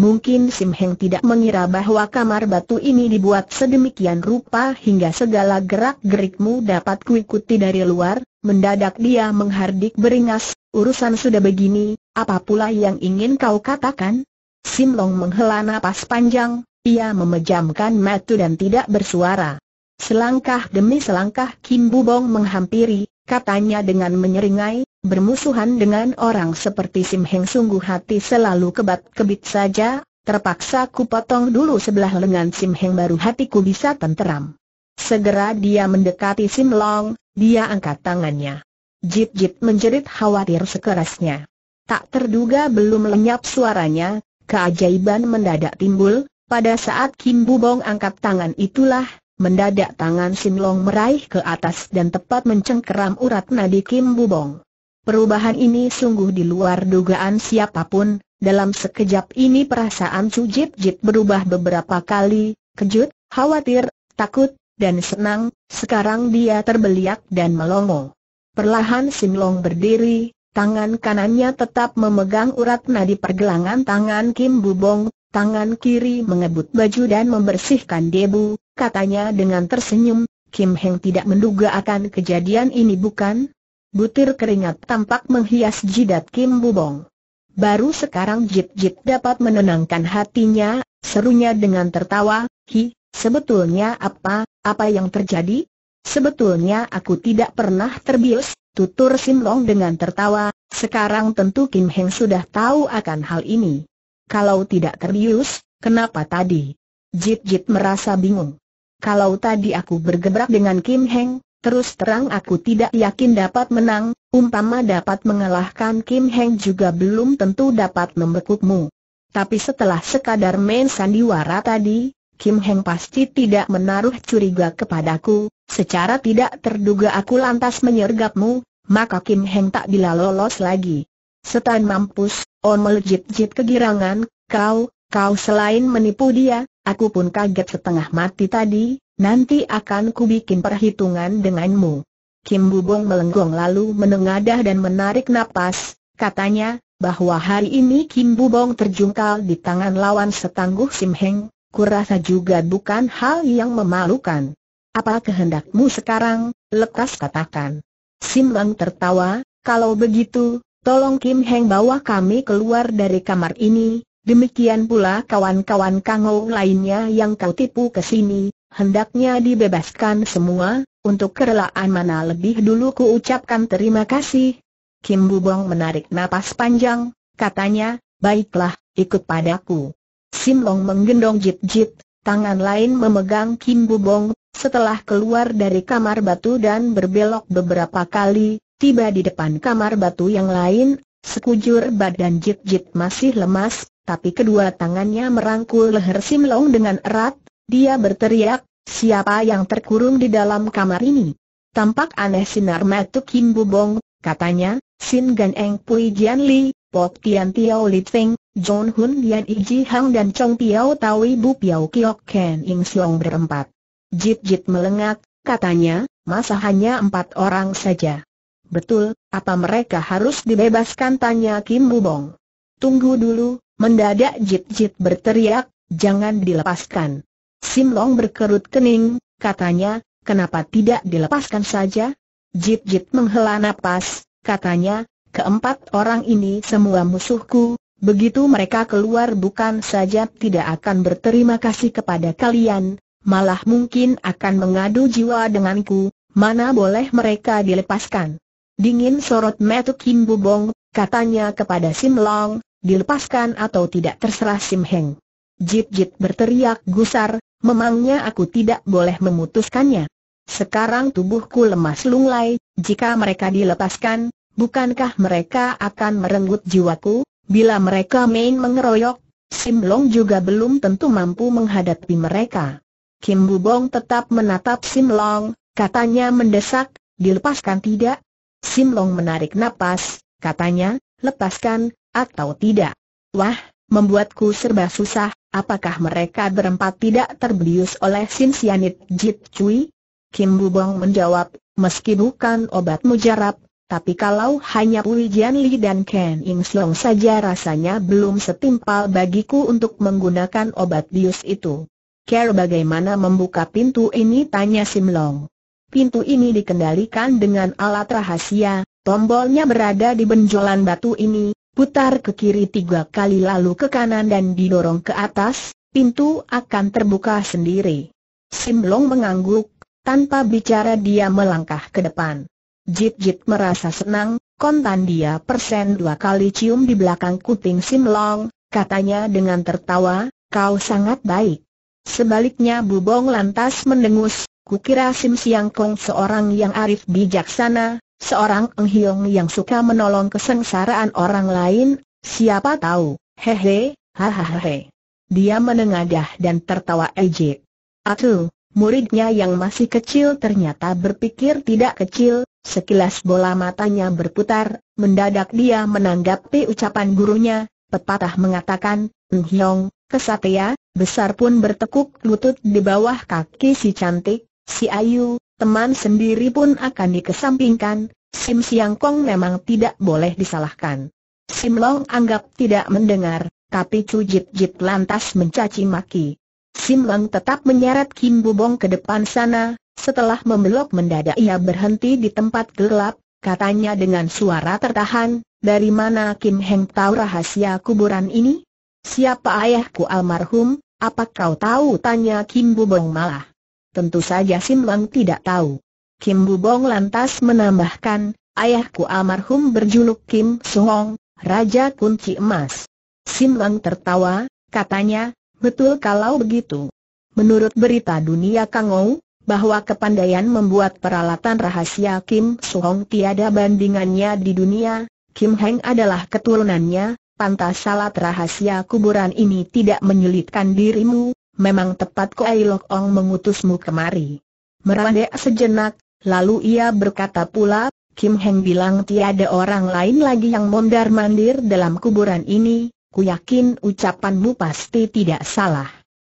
Mungkin Sim Heng tidak mengira bahwa kamar batu ini dibuat sedemikian rupa hingga segala gerak-gerikmu dapat kuikuti dari luar, mendadak dia menghardik beringas, urusan sudah begini, apa pula yang ingin kau katakan? Sim Long menghela napas panjang, ia memejamkan mata dan tidak bersuara. Selangkah demi selangkah Kim Bubong menghampiri, katanya dengan menyeringai, Bermusuhan dengan orang seperti Sim Heng sungguh hati selalu kebat-kebit saja, terpaksa ku potong dulu sebelah lengan Sim Heng baru hatiku bisa tenteram. Segera dia mendekati Sim Long, dia angkat tangannya. Jip-jip menjerit khawatir sekerasnya. Tak terduga belum lenyap suaranya, keajaiban mendadak timbul, pada saat Kim Bubong angkat tangan itulah, mendadak tangan Sim Long meraih ke atas dan tepat mencengkeram urat nadi Kim Bubong. Perubahan ini sungguh di luar dugaan siapapun, dalam sekejap ini perasaan Chu Jip Jip berubah beberapa kali, kejut, khawatir, takut, dan senang, sekarang dia terbeliak dan melongo. Perlahan Simlong berdiri, tangan kanannya tetap memegang urat nadi pergelangan tangan Kim Bubong, tangan kiri mengebut baju dan membersihkan debu, katanya dengan tersenyum, Kim Heng tidak menduga akan kejadian ini bukan? Butir keringat tampak menghias jidat Kim Bubong. Baru sekarang Jit Jit dapat menenangkan hatinya, serunya dengan tertawa, Hi, sebetulnya apa, apa yang terjadi? Sebetulnya aku tidak pernah terbius, tutur Sim Long dengan tertawa, sekarang tentu Kim Heng sudah tahu akan hal ini. Kalau tidak terbius, kenapa tadi? Jit Jit merasa bingung. Kalau tadi aku bergebrak dengan Kim Heng, Terus terang aku tidak yakin dapat menang, umpama dapat mengalahkan Kim Heng juga belum tentu dapat membekukmu. Tapi setelah sekadar main sandiwara tadi, Kim Heng pasti tidak menaruh curiga kepadaku, secara tidak terduga aku lantas menyergapmu, maka Kim Heng tak bila lolos lagi. Setan mampus, omel jit-jit kegirangan, kau, kau selain menipu dia, aku pun kaget setengah mati tadi, Nanti akan kubikin perhitungan denganmu. Kim Bubong melenggong lalu menengadah dan menarik napas, katanya, bahwa hari ini Kim Bubong terjungkal di tangan lawan setangguh Sim Heng, kurasa juga bukan hal yang memalukan. Apa kehendakmu sekarang, lekas katakan. Sim Heng tertawa, kalau begitu, tolong Kim Heng bawa kami keluar dari kamar ini, demikian pula kawan-kawan Kangou lainnya yang kau tipu ke sini, Hendaknya dibebaskan semua, untuk kerelaan mana lebih dulu ku ucapkan terima kasih. Kim Bubong menarik napas panjang, katanya, baiklah, ikut padaku. Sim Long menggendong jit-jit, tangan lain memegang Kim Bubong, setelah keluar dari kamar batu dan berbelok beberapa kali, tiba di depan kamar batu yang lain, sekujur badan jit-jit masih lemas, tapi kedua tangannya merangkul leher Sim Long dengan erat, dia berteriak, siapa yang terkurung di dalam kamar ini? Tampak aneh sinar matuk Kim Bu Bong, katanya, Sin Gan Eng Pui Jian Li, Pok Tian Tiao Li Feng, John Hun Yan I Ji Hang dan Chong Piao Tau Bu Piao Kiok Ken Ing Siong berempat. Jit Jit melengak, katanya, masa hanya empat orang saja. Betul, apa mereka harus dibebaskan tanya Kim Bu Bong. Tunggu dulu, mendadak Jit Jit berteriak, jangan dilepaskan. Sim Long berkerut kening, katanya, kenapa tidak dilepaskan saja? Jit Jit menghela nafas, katanya, keempat orang ini semua musuhku, begitu mereka keluar bukan saja tidak akan berterima kasih kepada kalian, malah mungkin akan mengadu jiwa denganku, mana boleh mereka dilepaskan. Dingin sorot metu Kim Bubong, katanya kepada Sim Long, dilepaskan atau tidak terserah Sim Heng. Jit Jit berteriak gusar, memangnya aku tidak boleh memutuskannya. Sekarang tubuhku lemas lunglai, jika mereka dilepaskan, bukankah mereka akan merenggut jiwaku? Bila mereka main mengeroyok, Sim Long juga belum tentu mampu menghadapi mereka. Kim Bubong tetap menatap Sim Long, katanya mendesak, dilepaskan tidak? Sim Long menarik napas, katanya, lepaskan, atau tidak? Wah, membuatku serba susah, apakah mereka berempat tidak terbius oleh Sianit Jit Cui? Kim Bubong menjawab, meski bukan obat mujarab, tapi kalau hanya Wei Li dan Ken Ing Slong saja rasanya belum setimpal bagiku untuk menggunakan obat bius itu. Care bagaimana membuka pintu ini tanya Sim Long. Pintu ini dikendalikan dengan alat rahasia, tombolnya berada di benjolan batu ini, putar ke kiri tiga kali lalu ke kanan dan didorong ke atas, pintu akan terbuka sendiri. Sim Long mengangguk, tanpa bicara dia melangkah ke depan. Jit-jit merasa senang, kontan dia persen dua kali cium di belakang kuping Long, katanya dengan tertawa, kau sangat baik. Sebaliknya Bubong lantas mendengus, kukira Sim Siang Kong seorang yang arif bijaksana, Seorang Enghiong yang suka menolong kesengsaraan orang lain, siapa tahu, hehe, hahaha. Dia menengadah dan tertawa ejek. Atuh, muridnya yang masih kecil ternyata berpikir tidak kecil, sekilas bola matanya berputar, mendadak dia menanggapi ucapan gurunya, pepatah mengatakan, Enghiong, kesatria, besar pun bertekuk lutut di bawah kaki si cantik, si ayu, teman sendiri pun akan dikesampingkan, Sim Siang Kong memang tidak boleh disalahkan. Sim Long anggap tidak mendengar, tapi Chu Jit Jit lantas mencaci maki. Sim Long tetap menyeret Kim Bu Bong ke depan sana, setelah membelok mendadak ia berhenti di tempat gelap, katanya dengan suara tertahan, dari mana Kim Heng tahu rahasia kuburan ini? Siapa ayahku almarhum, apa kau tahu? Tanya Kim Bu Bong malah. Tentu saja Sim Lang tidak tahu. Kim Bu Bong lantas menambahkan, ayahku almarhum berjuluk Kim Sohong, Raja Kunci Emas. Sim Lang tertawa, katanya, betul kalau begitu. Menurut berita dunia Kang Ou, bahwa kepandaian membuat peralatan rahasia Kim Sohong tiada bandingannya di dunia, Kim Heng adalah keturunannya, pantas salat rahasia kuburan ini tidak menyulitkan dirimu, memang tepat ku Lok Ong mengutusmu kemari. Merandek sejenak, lalu ia berkata pula, Kim Heng bilang tiada orang lain lagi yang mondar mandir dalam kuburan ini, ku yakin ucapanmu pasti tidak salah.